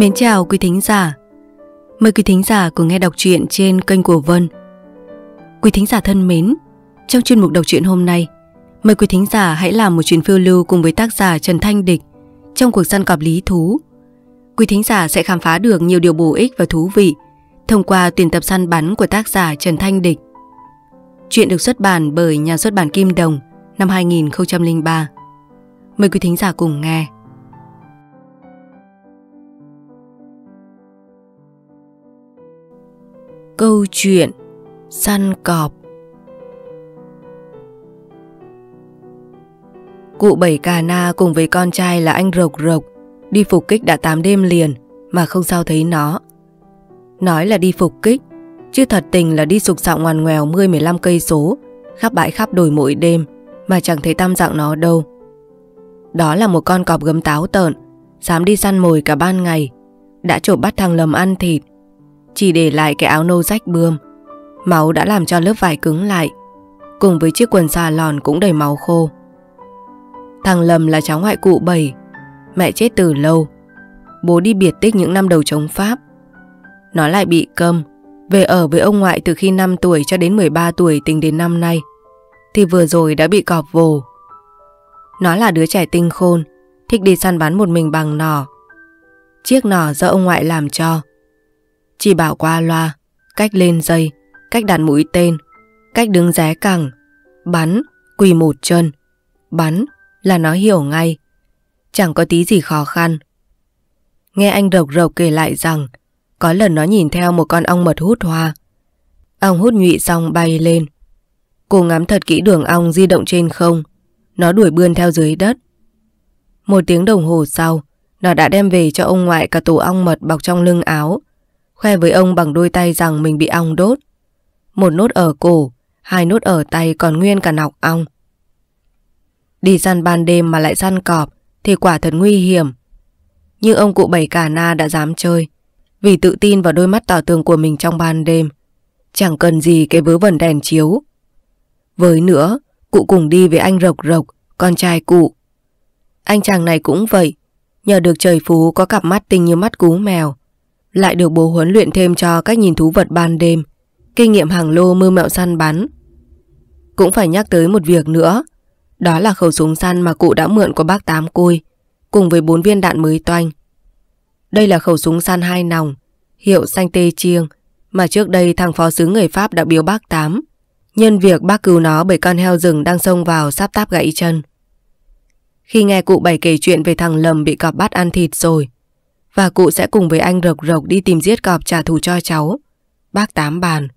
Mến chào quý thính giả. Mời quý thính giả cùng nghe đọc truyện trên kênh của Vân. Quý thính giả thân mến, trong chuyên mục đọc truyện hôm nay, mời quý thính giả hãy làm một chuyến phiêu lưu cùng với tác giả Trần Thanh Địch trong cuộc săn cọp lý thú. Quý thính giả sẽ khám phá được nhiều điều bổ ích và thú vị thông qua tuyển tập săn bắn của tác giả Trần Thanh Địch. Chuyện được xuất bản bởi nhà xuất bản Kim Đồng năm 2003. Mời quý thính giả cùng nghe. câu chuyện săn cọp Cụ bảy cà na cùng với con trai là anh Rộc Rộc đi phục kích đã 8 đêm liền mà không sao thấy nó. Nói là đi phục kích, chứ thật tình là đi sục sạo ngoằn ngoèo 10-15 cây số, khắp bãi khắp đồi mỗi đêm mà chẳng thấy tam dạng nó đâu. Đó là một con cọp gấm táo tợn, dám đi săn mồi cả ban ngày, đã trộm bắt thằng lầm ăn thịt, chỉ để lại cái áo nâu rách bươm. Máu đã làm cho lớp vải cứng lại, cùng với chiếc quần xà lòn cũng đầy máu khô. Thằng Lâm là cháu ngoại cụ bảy, mẹ chết từ lâu, bố đi biệt tích những năm đầu chống Pháp. Nó lại bị câm, về ở với ông ngoại từ khi 5 tuổi cho đến 13 tuổi tính đến năm nay, thì vừa rồi đã bị cọp vồ. Nó là đứa trẻ tinh khôn, thích đi săn bắn một mình bằng nỏ. Chiếc nỏ do ông ngoại làm cho, chỉ bảo qua loa, cách lên dây, cách đặt mũi tên, cách đứng ré cẳng, bắn, quỳ một chân. Bắn là nó hiểu ngay, chẳng có tí gì khó khăn. Nghe anh rộc rộc kể lại rằng có lần nó nhìn theo một con ong mật hút hoa. Ong hút nhụy xong bay lên. Cô ngắm thật kỹ đường ong di động trên không. Nó đuổi bươn theo dưới đất. Một tiếng đồng hồ sau, nó đã đem về cho ông ngoại cả tổ ong mật bọc trong lưng áo Khoe với ông bằng đôi tay rằng mình bị ong đốt. Một nốt ở cổ, hai nốt ở tay còn nguyên cả nọc ong. Đi săn ban đêm mà lại săn cọp thì quả thật nguy hiểm. Nhưng ông cụ bảy cả na đã dám chơi vì tự tin vào đôi mắt tỏ tường của mình trong ban đêm. Chẳng cần gì cái vớ vẩn đèn chiếu. Với nữa, cụ cùng đi với anh Rộc Rộc, con trai cụ. Anh chàng này cũng vậy, nhờ được trời phú có cặp mắt tinh như mắt cú mèo lại được bố huấn luyện thêm cho cách nhìn thú vật ban đêm Kinh nghiệm hàng lô mưu mẹo săn bắn Cũng phải nhắc tới một việc nữa Đó là khẩu súng săn mà cụ đã mượn của bác Tám Côi Cùng với bốn viên đạn mới toanh Đây là khẩu súng săn hai nòng Hiệu xanh tê chiêng Mà trước đây thằng phó sứ người Pháp đã biếu bác Tám Nhân việc bác cứu nó bởi con heo rừng đang xông vào sắp táp gãy chân khi nghe cụ bày kể chuyện về thằng Lầm bị cọp bắt ăn thịt rồi, và cụ sẽ cùng với anh rộc rộc đi tìm giết cọp trả thù cho cháu. Bác tám bàn.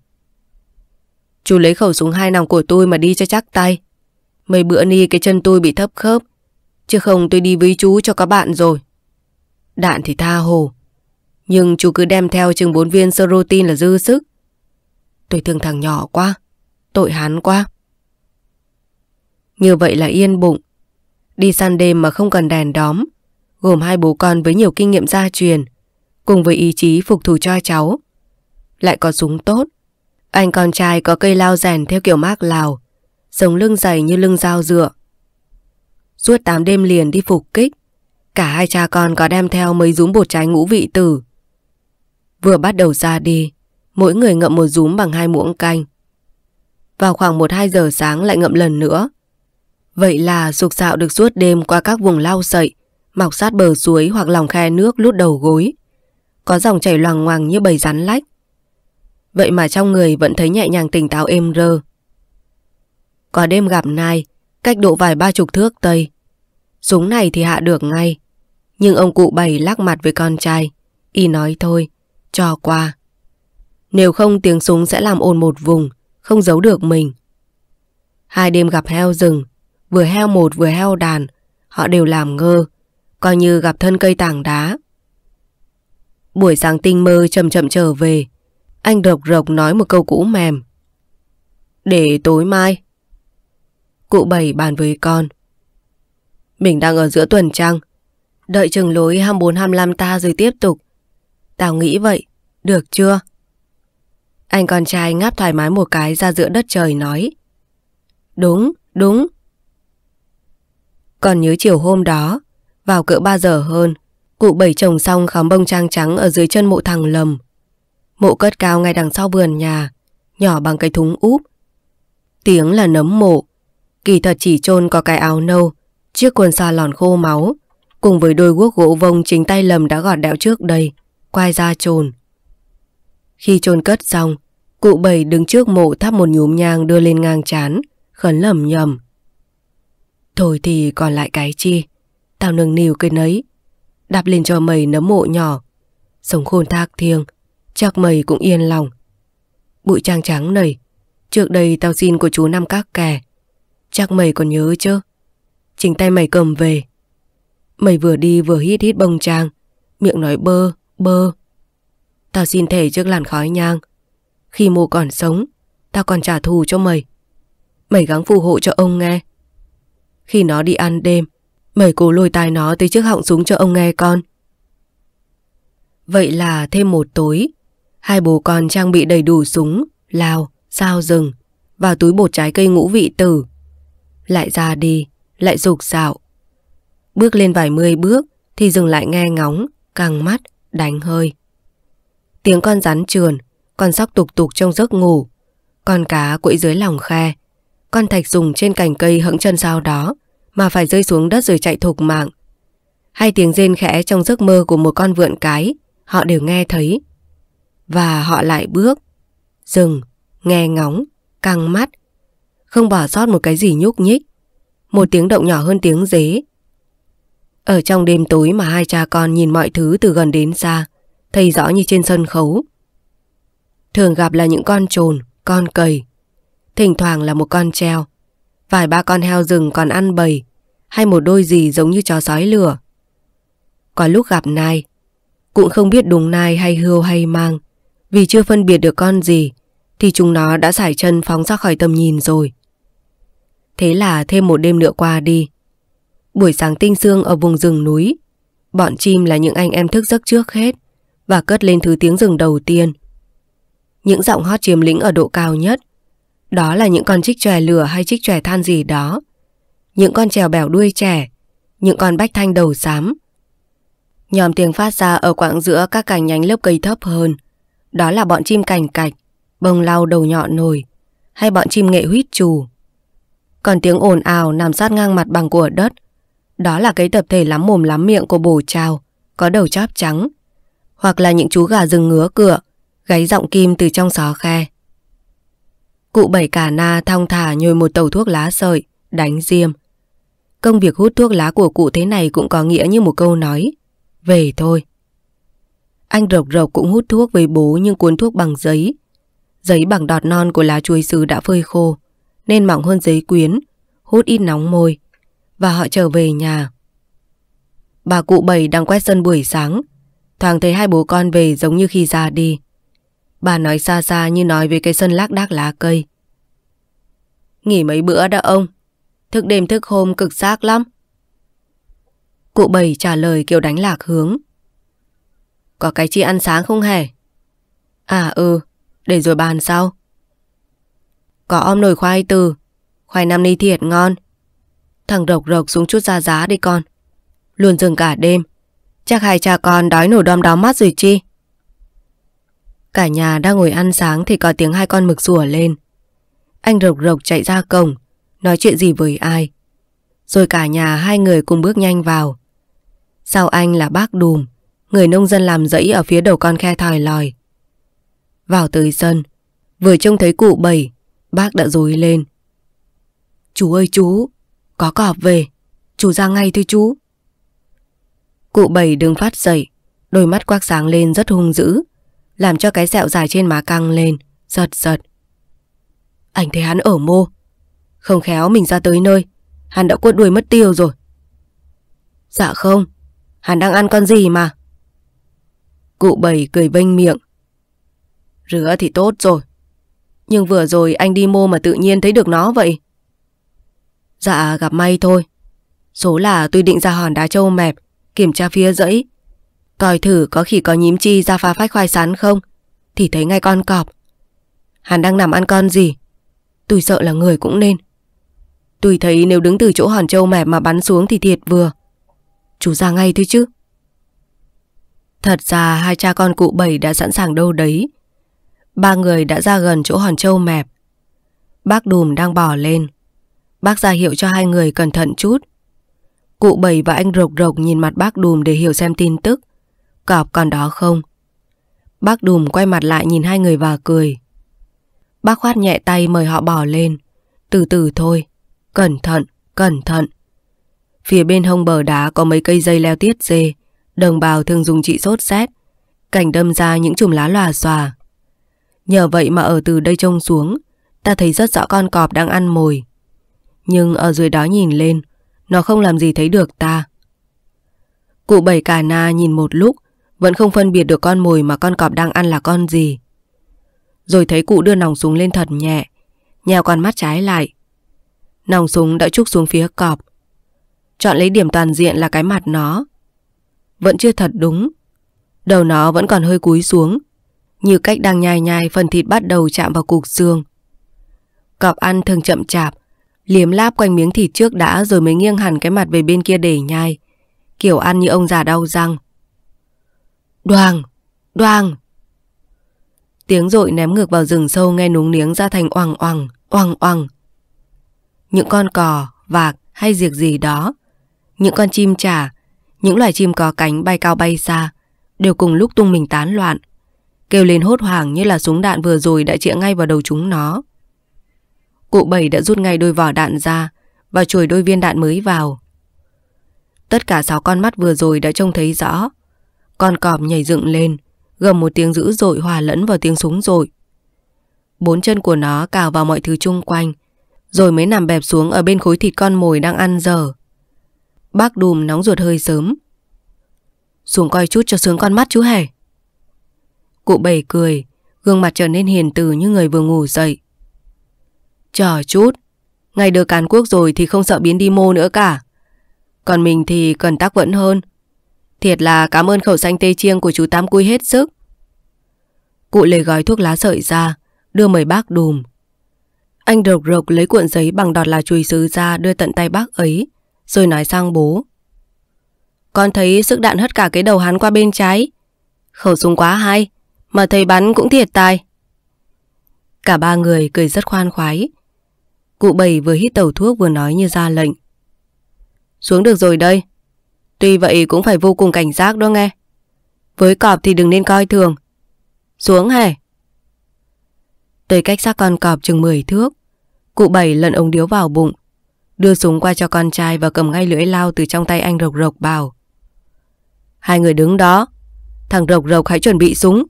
Chú lấy khẩu súng hai nòng của tôi mà đi cho chắc tay. Mấy bữa ni cái chân tôi bị thấp khớp. Chứ không tôi đi với chú cho các bạn rồi. Đạn thì tha hồ. Nhưng chú cứ đem theo chừng bốn viên serotin là dư sức. Tôi thương thằng nhỏ quá. Tội hán quá. Như vậy là yên bụng. Đi săn đêm mà không cần đèn đóm gồm hai bố con với nhiều kinh nghiệm gia truyền, cùng với ý chí phục thù cho cháu. Lại có súng tốt, anh con trai có cây lao rèn theo kiểu mác Lào, sống lưng dày như lưng dao dựa. Suốt 8 đêm liền đi phục kích, cả hai cha con có đem theo mấy rúm bột trái ngũ vị tử. Vừa bắt đầu ra đi, mỗi người ngậm một rúm bằng hai muỗng canh. Vào khoảng 1-2 giờ sáng lại ngậm lần nữa. Vậy là sục dạo được suốt đêm qua các vùng lao sậy, mọc sát bờ suối hoặc lòng khe nước lút đầu gối. Có dòng chảy loàng ngoàng như bầy rắn lách. Vậy mà trong người vẫn thấy nhẹ nhàng tỉnh táo êm rơ. Có đêm gặp Nai, cách độ vài ba chục thước tây. Súng này thì hạ được ngay. Nhưng ông cụ bày lắc mặt với con trai. Y nói thôi, cho qua. Nếu không tiếng súng sẽ làm ồn một vùng, không giấu được mình. Hai đêm gặp heo rừng, vừa heo một vừa heo đàn, họ đều làm ngơ, coi như gặp thân cây tảng đá. Buổi sáng tinh mơ chậm chậm trở về, anh rộc rộc nói một câu cũ mềm. Để tối mai. Cụ bảy bàn với con. Mình đang ở giữa tuần trăng, đợi chừng lối 24-25 ta rồi tiếp tục. Tao nghĩ vậy, được chưa? Anh con trai ngáp thoải mái một cái ra giữa đất trời nói. Đúng, đúng. Còn nhớ chiều hôm đó, vào cỡ 3 giờ hơn, cụ bảy trồng xong khóm bông trang trắng ở dưới chân mộ thằng lầm. Mộ cất cao ngay đằng sau vườn nhà, nhỏ bằng cái thúng úp. Tiếng là nấm mộ, kỳ thật chỉ chôn có cái áo nâu, chiếc quần xa lòn khô máu, cùng với đôi guốc gỗ vông chính tay lầm đã gọt đẽo trước đây, quay ra trồn. Khi trồn cất xong, cụ bảy đứng trước mộ thắp một nhúm nhang đưa lên ngang chán, khấn lầm nhầm. Thôi thì còn lại cái chi? Tao nâng niu cây nấy Đạp lên cho mày nấm mộ nhỏ Sống khôn thác thiêng Chắc mày cũng yên lòng Bụi trang trắng này Trước đây tao xin của chú năm các kè Chắc mày còn nhớ chứ Chính tay mày cầm về Mày vừa đi vừa hít hít bông trang Miệng nói bơ, bơ Tao xin thề trước làn khói nhang Khi mụ còn sống Tao còn trả thù cho mày Mày gắng phù hộ cho ông nghe Khi nó đi ăn đêm Mời cô lôi tai nó tới trước họng súng cho ông nghe con. Vậy là thêm một tối, hai bố con trang bị đầy đủ súng, lao, dao rừng và túi bột trái cây ngũ vị tử. Lại ra đi, lại rục rạo. Bước lên vài mươi bước thì dừng lại nghe ngóng, căng mắt, đánh hơi. Tiếng con rắn trườn, con sóc tục tục trong giấc ngủ, con cá quẫy dưới lòng khe, con thạch dùng trên cành cây hững chân sau đó, mà phải rơi xuống đất rồi chạy thục mạng. Hai tiếng rên khẽ trong giấc mơ của một con vượn cái, họ đều nghe thấy. Và họ lại bước, dừng, nghe ngóng, căng mắt, không bỏ sót một cái gì nhúc nhích. Một tiếng động nhỏ hơn tiếng dế. Ở trong đêm tối mà hai cha con nhìn mọi thứ từ gần đến xa, thấy rõ như trên sân khấu. Thường gặp là những con trồn, con cầy. Thỉnh thoảng là một con treo. Vài ba con heo rừng còn ăn bầy Hay một đôi gì giống như chó sói lửa Có lúc gặp nai Cũng không biết đùng nai hay hươu hay mang Vì chưa phân biệt được con gì Thì chúng nó đã sải chân phóng ra khỏi tầm nhìn rồi Thế là thêm một đêm nữa qua đi Buổi sáng tinh sương ở vùng rừng núi Bọn chim là những anh em thức giấc trước hết Và cất lên thứ tiếng rừng đầu tiên Những giọng hót chiếm lĩnh ở độ cao nhất đó là những con chích chòe lửa hay chích chòe than gì đó. Những con trèo bèo đuôi trẻ, những con bách thanh đầu xám. Nhóm tiếng phát ra ở quãng giữa các cành nhánh lớp cây thấp hơn. Đó là bọn chim cành cạch, bông lau đầu nhọn nồi, hay bọn chim nghệ huýt trù. Còn tiếng ồn ào nằm sát ngang mặt bằng của đất. Đó là cái tập thể lắm mồm lắm miệng của bồ trào, có đầu chóp trắng. Hoặc là những chú gà rừng ngứa cửa, gáy giọng kim từ trong xó khe. Cụ bảy cả na thong thả nhồi một tàu thuốc lá sợi, đánh diêm. Công việc hút thuốc lá của cụ thế này cũng có nghĩa như một câu nói. Về thôi. Anh rộc rộc cũng hút thuốc với bố nhưng cuốn thuốc bằng giấy. Giấy bằng đọt non của lá chuối sứ đã phơi khô, nên mỏng hơn giấy quyến, hút ít nóng môi. Và họ trở về nhà. Bà cụ bảy đang quét sân buổi sáng, thoáng thấy hai bố con về giống như khi ra đi. Bà nói xa xa như nói về cây sân lác đác lá cây. Nghỉ mấy bữa đã ông. Thức đêm thức hôm cực xác lắm. Cụ bảy trả lời kiểu đánh lạc hướng. Có cái chi ăn sáng không hề? À ừ, để rồi bàn sau. Có om nồi khoai từ, khoai năm ni thiệt ngon. Thằng rộc rộc xuống chút ra giá đi con. Luôn dừng cả đêm. Chắc hai cha con đói nổ đom đóm mắt rồi chi. Cả nhà đang ngồi ăn sáng thì có tiếng hai con mực rủa lên. Anh rộc rộc chạy ra cổng, nói chuyện gì với ai. Rồi cả nhà hai người cùng bước nhanh vào. Sau anh là bác Đùm, người nông dân làm rẫy ở phía đầu con khe thòi lòi. Vào tới sân, vừa trông thấy cụ bảy, bác đã dối lên. Chú ơi chú, có cọp về, chú ra ngay thôi chú. Cụ bảy đứng phát dậy, đôi mắt quắc sáng lên rất hung dữ. Làm cho cái sẹo dài trên má căng lên Giật giật Anh thấy hắn ở mô Không khéo mình ra tới nơi Hắn đã cuột đuôi mất tiêu rồi Dạ không Hắn đang ăn con gì mà Cụ bảy cười bênh miệng Rửa thì tốt rồi Nhưng vừa rồi anh đi mô mà tự nhiên thấy được nó vậy Dạ gặp may thôi Số là tôi định ra hòn đá châu mẹp Kiểm tra phía dãy Coi thử có khi có nhím chi ra pha phách khoai sắn không Thì thấy ngay con cọp Hắn đang nằm ăn con gì Tôi sợ là người cũng nên Tôi thấy nếu đứng từ chỗ hòn trâu mẹp mà bắn xuống thì thiệt vừa Chú ra ngay thôi chứ Thật ra hai cha con cụ bảy đã sẵn sàng đâu đấy Ba người đã ra gần chỗ hòn trâu mẹp Bác đùm đang bỏ lên Bác ra hiệu cho hai người cẩn thận chút Cụ bảy và anh rộc rộc nhìn mặt bác đùm để hiểu xem tin tức cọp còn đó không? Bác đùm quay mặt lại nhìn hai người và cười. Bác khoát nhẹ tay mời họ bỏ lên. Từ từ thôi, cẩn thận, cẩn thận. Phía bên hông bờ đá có mấy cây dây leo tiết dê, đồng bào thường dùng trị sốt rét, cảnh đâm ra những chùm lá lòa xòa. Nhờ vậy mà ở từ đây trông xuống, ta thấy rất rõ con cọp đang ăn mồi. Nhưng ở dưới đó nhìn lên, nó không làm gì thấy được ta. Cụ bảy cà na nhìn một lúc, vẫn không phân biệt được con mồi mà con cọp đang ăn là con gì Rồi thấy cụ đưa nòng súng lên thật nhẹ Nhào con mắt trái lại Nòng súng đã trúc xuống phía cọp Chọn lấy điểm toàn diện là cái mặt nó Vẫn chưa thật đúng Đầu nó vẫn còn hơi cúi xuống Như cách đang nhai nhai phần thịt bắt đầu chạm vào cục xương Cọp ăn thường chậm chạp Liếm láp quanh miếng thịt trước đã rồi mới nghiêng hẳn cái mặt về bên kia để nhai Kiểu ăn như ông già đau răng Đoàng, đoàng. Tiếng rội ném ngược vào rừng sâu nghe núng niếng ra thành oằng oằng, oằng oằng. Những con cò, vạc hay diệt gì đó, những con chim trả, những loài chim có cánh bay cao bay xa, đều cùng lúc tung mình tán loạn, kêu lên hốt hoảng như là súng đạn vừa rồi đã chĩa ngay vào đầu chúng nó. Cụ bảy đã rút ngay đôi vỏ đạn ra và chuồi đôi viên đạn mới vào. Tất cả sáu con mắt vừa rồi đã trông thấy rõ con cọp nhảy dựng lên, gầm một tiếng dữ dội hòa lẫn vào tiếng súng rồi. Bốn chân của nó cào vào mọi thứ chung quanh, rồi mới nằm bẹp xuống ở bên khối thịt con mồi đang ăn dở. Bác đùm nóng ruột hơi sớm. Xuống coi chút cho sướng con mắt chú hề. Cụ bảy cười, gương mặt trở nên hiền từ như người vừa ngủ dậy. Chờ chút, ngày được càn quốc rồi thì không sợ biến đi mô nữa cả. Còn mình thì cần tác vẫn hơn. Thiệt là cảm ơn khẩu xanh tê chiêng của chú Tám Cui hết sức. Cụ lấy gói thuốc lá sợi ra, đưa mời bác đùm. Anh rộc rộc lấy cuộn giấy bằng đọt là chùi sứ ra đưa tận tay bác ấy, rồi nói sang bố. Con thấy sức đạn hất cả cái đầu hắn qua bên trái. Khẩu súng quá hay, mà thầy bắn cũng thiệt tài. Cả ba người cười rất khoan khoái. Cụ bầy vừa hít tàu thuốc vừa nói như ra lệnh. Xuống được rồi đây, Tuy vậy cũng phải vô cùng cảnh giác đó nghe. Với cọp thì đừng nên coi thường. Xuống hè. Tới cách xác con cọp chừng 10 thước, cụ bảy lần ống điếu vào bụng, đưa súng qua cho con trai và cầm ngay lưỡi lao từ trong tay anh rộc rộc bảo. Hai người đứng đó, thằng rộc rộc hãy chuẩn bị súng.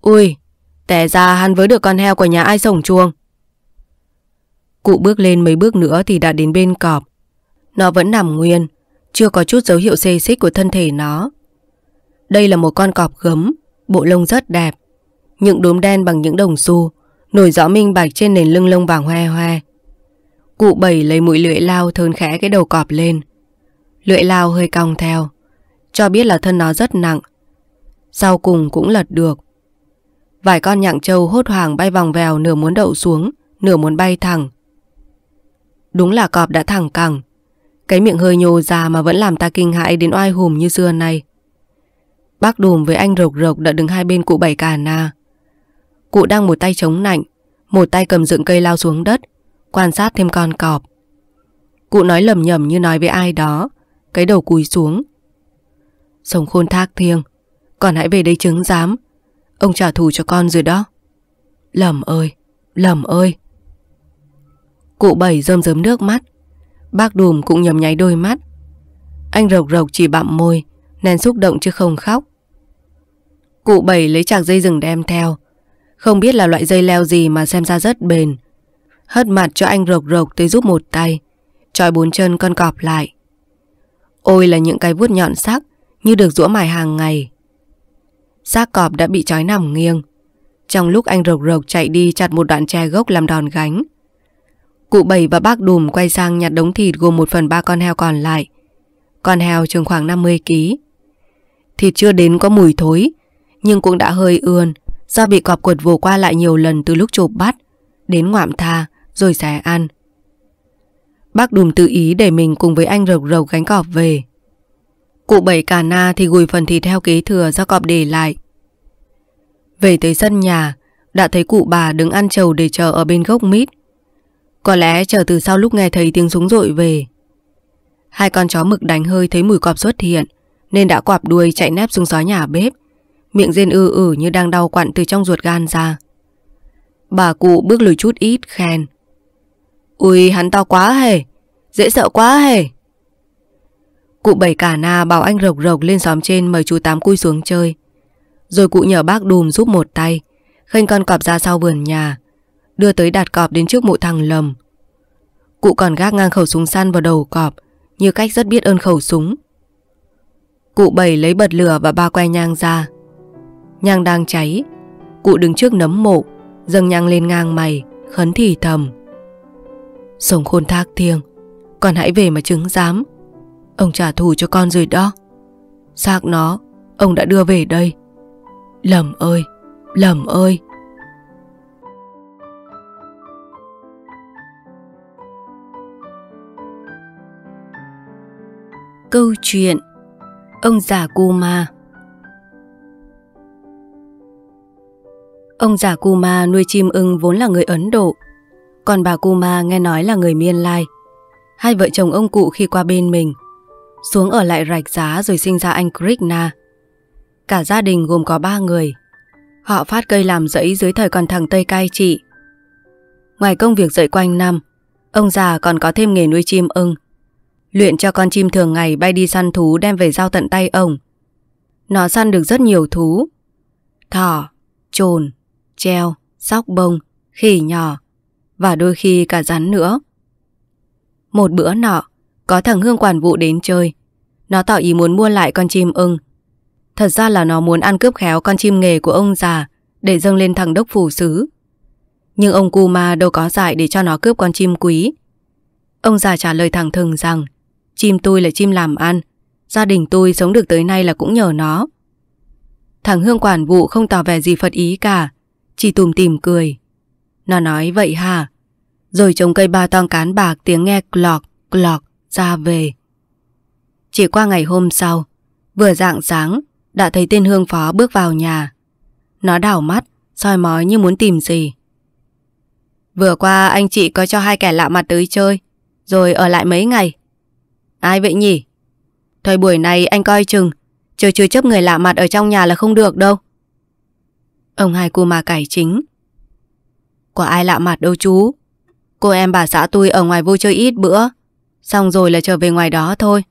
Ui, tẻ ra hắn với được con heo của nhà ai sổng chuông. Cụ bước lên mấy bước nữa thì đã đến bên cọp. Nó vẫn nằm nguyên, chưa có chút dấu hiệu xê xích của thân thể nó. Đây là một con cọp gấm, bộ lông rất đẹp, những đốm đen bằng những đồng xu, nổi rõ minh bạch trên nền lưng lông vàng hoe hoe. Cụ bảy lấy mũi lưỡi lao thơn khẽ cái đầu cọp lên. Lưỡi lao hơi cong theo, cho biết là thân nó rất nặng. Sau cùng cũng lật được. Vài con nhặng trâu hốt hoảng bay vòng vèo nửa muốn đậu xuống, nửa muốn bay thẳng. Đúng là cọp đã thẳng cẳng, cái miệng hơi nhô ra mà vẫn làm ta kinh hãi đến oai hùm như xưa này. Bác đùm với anh rộc rộc đã đứng hai bên cụ bảy cả na. Cụ đang một tay chống nạnh, một tay cầm dựng cây lao xuống đất, quan sát thêm con cọp. Cụ nói lầm nhầm như nói với ai đó, cái đầu cúi xuống. Sống khôn thác thiêng, còn hãy về đây chứng giám. Ông trả thù cho con rồi đó. Lầm ơi, lầm ơi. Cụ bảy rơm rớm nước mắt, Bác đùm cũng nhầm nháy đôi mắt Anh rộc rộc chỉ bặm môi Nén xúc động chứ không khóc Cụ bảy lấy chạc dây rừng đem theo Không biết là loại dây leo gì mà xem ra rất bền Hất mặt cho anh rộc rộc tới giúp một tay Chói bốn chân con cọp lại Ôi là những cái vuốt nhọn sắc Như được rũa mài hàng ngày Xác cọp đã bị trói nằm nghiêng Trong lúc anh rộc rộc chạy đi chặt một đoạn tre gốc làm đòn gánh Cụ Bảy và bác Đùm quay sang nhặt đống thịt gồm một phần ba con heo còn lại. Con heo chừng khoảng 50kg. Thịt chưa đến có mùi thối, nhưng cũng đã hơi ươn, do bị cọp quật vồ qua lại nhiều lần từ lúc chụp bắt, đến ngoạm tha, rồi xé ăn. Bác Đùm tự ý để mình cùng với anh rầu rầu gánh cọp về. Cụ Bảy cà na thì gùi phần thịt heo kế thừa do cọp để lại. Về tới sân nhà, đã thấy cụ bà đứng ăn trầu để chờ ở bên gốc mít. Có lẽ chờ từ sau lúc nghe thấy tiếng súng rội về Hai con chó mực đánh hơi thấy mùi cọp xuất hiện Nên đã quạp đuôi chạy nép xuống gió nhà bếp Miệng rên ư ử như đang đau quặn từ trong ruột gan ra Bà cụ bước lùi chút ít khen Ui hắn to quá hề Dễ sợ quá hề Cụ bảy cả na bảo anh rộc rộc lên xóm trên mời chú Tám cui xuống chơi Rồi cụ nhờ bác đùm giúp một tay Khênh con cọp ra sau vườn nhà đưa tới đặt cọp đến trước mộ thằng lầm. Cụ còn gác ngang khẩu súng săn vào đầu cọp, như cách rất biết ơn khẩu súng. Cụ bảy lấy bật lửa và ba que nhang ra. Nhang đang cháy, cụ đứng trước nấm mộ, dâng nhang lên ngang mày, khấn thì thầm. Sống khôn thác thiêng, còn hãy về mà chứng giám. Ông trả thù cho con rồi đó. Xác nó, ông đã đưa về đây. Lầm ơi, lầm ơi. Câu chuyện Ông già Kuma Ông già Kuma nuôi chim ưng vốn là người Ấn Độ Còn bà Kuma nghe nói là người Miên Lai Hai vợ chồng ông cụ khi qua bên mình Xuống ở lại rạch giá rồi sinh ra anh Krishna Cả gia đình gồm có ba người Họ phát cây làm rẫy dưới thời còn thằng Tây Cai trị Ngoài công việc dạy quanh năm Ông già còn có thêm nghề nuôi chim ưng Luyện cho con chim thường ngày bay đi săn thú đem về giao tận tay ông. Nó săn được rất nhiều thú. Thỏ, trồn, treo, sóc bông, khỉ nhỏ và đôi khi cả rắn nữa. Một bữa nọ, có thằng Hương quản vụ đến chơi. Nó tỏ ý muốn mua lại con chim ưng. Thật ra là nó muốn ăn cướp khéo con chim nghề của ông già để dâng lên thằng đốc phủ sứ. Nhưng ông Kuma đâu có giải để cho nó cướp con chim quý. Ông già trả lời thẳng thừng rằng Chim tôi là chim làm ăn Gia đình tôi sống được tới nay là cũng nhờ nó Thằng Hương quản vụ không tỏ vẻ gì phật ý cả Chỉ tùm tìm cười Nó nói vậy hả Rồi trồng cây ba toang cán bạc tiếng nghe clọc clọc ra về Chỉ qua ngày hôm sau Vừa dạng sáng Đã thấy tên Hương phó bước vào nhà Nó đảo mắt soi mói như muốn tìm gì Vừa qua anh chị có cho hai kẻ lạ mặt tới chơi Rồi ở lại mấy ngày Ai vậy nhỉ? Thời buổi này anh coi chừng, trừ trừ chấp người lạ mặt ở trong nhà là không được đâu. Ông hai cô mà cải chính. Có ai lạ mặt đâu chú. Cô em bà xã tôi ở ngoài vô chơi ít bữa, xong rồi là trở về ngoài đó thôi.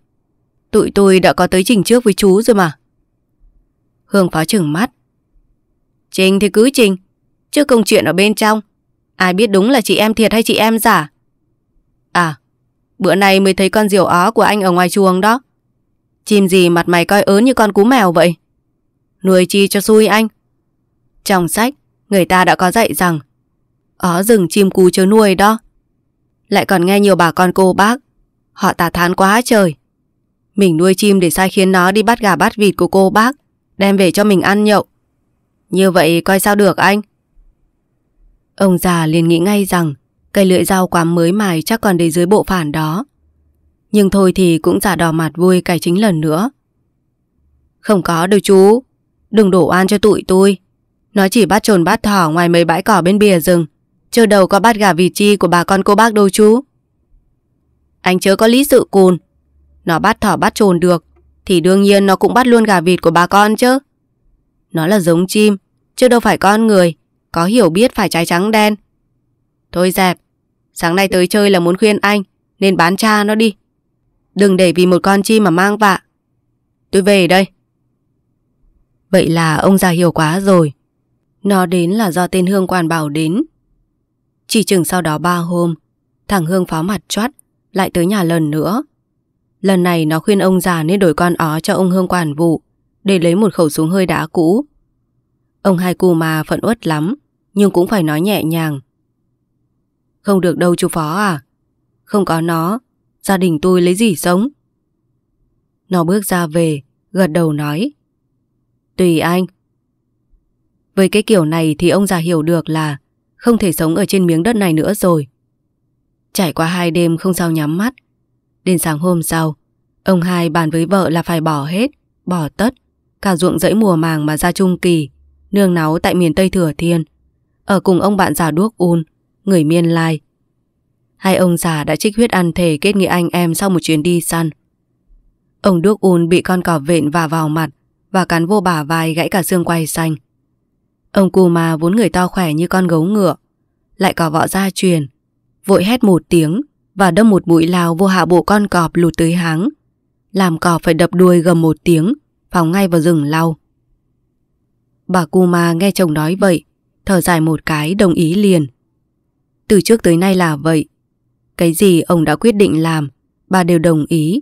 Tụi tôi đã có tới trình trước với chú rồi mà. Hương phó trừng mắt. Trình thì cứ trình, chứ công chuyện ở bên trong. Ai biết đúng là chị em thiệt hay chị em giả. À, Bữa nay mới thấy con diều ó của anh ở ngoài chuồng đó. Chim gì mặt mày coi ớn như con cú mèo vậy? Nuôi chi cho xui anh. Trong sách, người ta đã có dạy rằng ó rừng chim cú chớ nuôi đó. Lại còn nghe nhiều bà con cô bác. Họ tà thán quá trời. Mình nuôi chim để sai khiến nó đi bắt gà bắt vịt của cô bác, đem về cho mình ăn nhậu. Như vậy coi sao được anh? Ông già liền nghĩ ngay rằng Cây lưỡi dao quá mới mài chắc còn để dưới bộ phản đó Nhưng thôi thì cũng giả đỏ mặt vui cải chính lần nữa Không có đâu chú Đừng đổ oan cho tụi tôi Nó chỉ bắt trồn bắt thỏ ngoài mấy bãi cỏ bên bìa rừng Chưa đầu có bắt gà vịt chi của bà con cô bác đâu chú Anh chớ có lý sự cùn Nó bắt thỏ bắt trồn được Thì đương nhiên nó cũng bắt luôn gà vịt của bà con chứ Nó là giống chim Chứ đâu phải con người Có hiểu biết phải trái trắng đen Thôi dẹp Sáng nay tới chơi là muốn khuyên anh Nên bán cha nó đi Đừng để vì một con chim mà mang vạ Tôi về đây Vậy là ông già hiểu quá rồi Nó đến là do tên Hương quản bảo đến Chỉ chừng sau đó ba hôm Thằng Hương pháo mặt chót Lại tới nhà lần nữa Lần này nó khuyên ông già nên đổi con ó cho ông Hương quản vụ Để lấy một khẩu súng hơi đá cũ Ông hai cù mà phận uất lắm Nhưng cũng phải nói nhẹ nhàng không được đâu chú Phó à Không có nó Gia đình tôi lấy gì sống Nó bước ra về Gật đầu nói Tùy anh Với cái kiểu này thì ông già hiểu được là Không thể sống ở trên miếng đất này nữa rồi Trải qua hai đêm không sao nhắm mắt Đến sáng hôm sau Ông hai bàn với vợ là phải bỏ hết Bỏ tất Cả ruộng dẫy mùa màng mà ra trung kỳ Nương náu tại miền Tây Thừa Thiên Ở cùng ông bạn già đuốc un người Miên Lai. Hai ông già đã trích huyết ăn thề kết nghĩa anh em sau một chuyến đi săn. Ông Đước Un bị con cọp vện vả vào mặt và cắn vô bả vai gãy cả xương quay xanh. Ông Cù mà vốn người to khỏe như con gấu ngựa, lại có võ gia truyền, vội hét một tiếng và đâm một mũi lao vô hạ bộ con cọp lụt tới háng, làm cọp phải đập đuôi gầm một tiếng, phóng ngay vào rừng lao. Bà Kuma nghe chồng nói vậy, thở dài một cái đồng ý liền. Từ trước tới nay là vậy. Cái gì ông đã quyết định làm, bà đều đồng ý.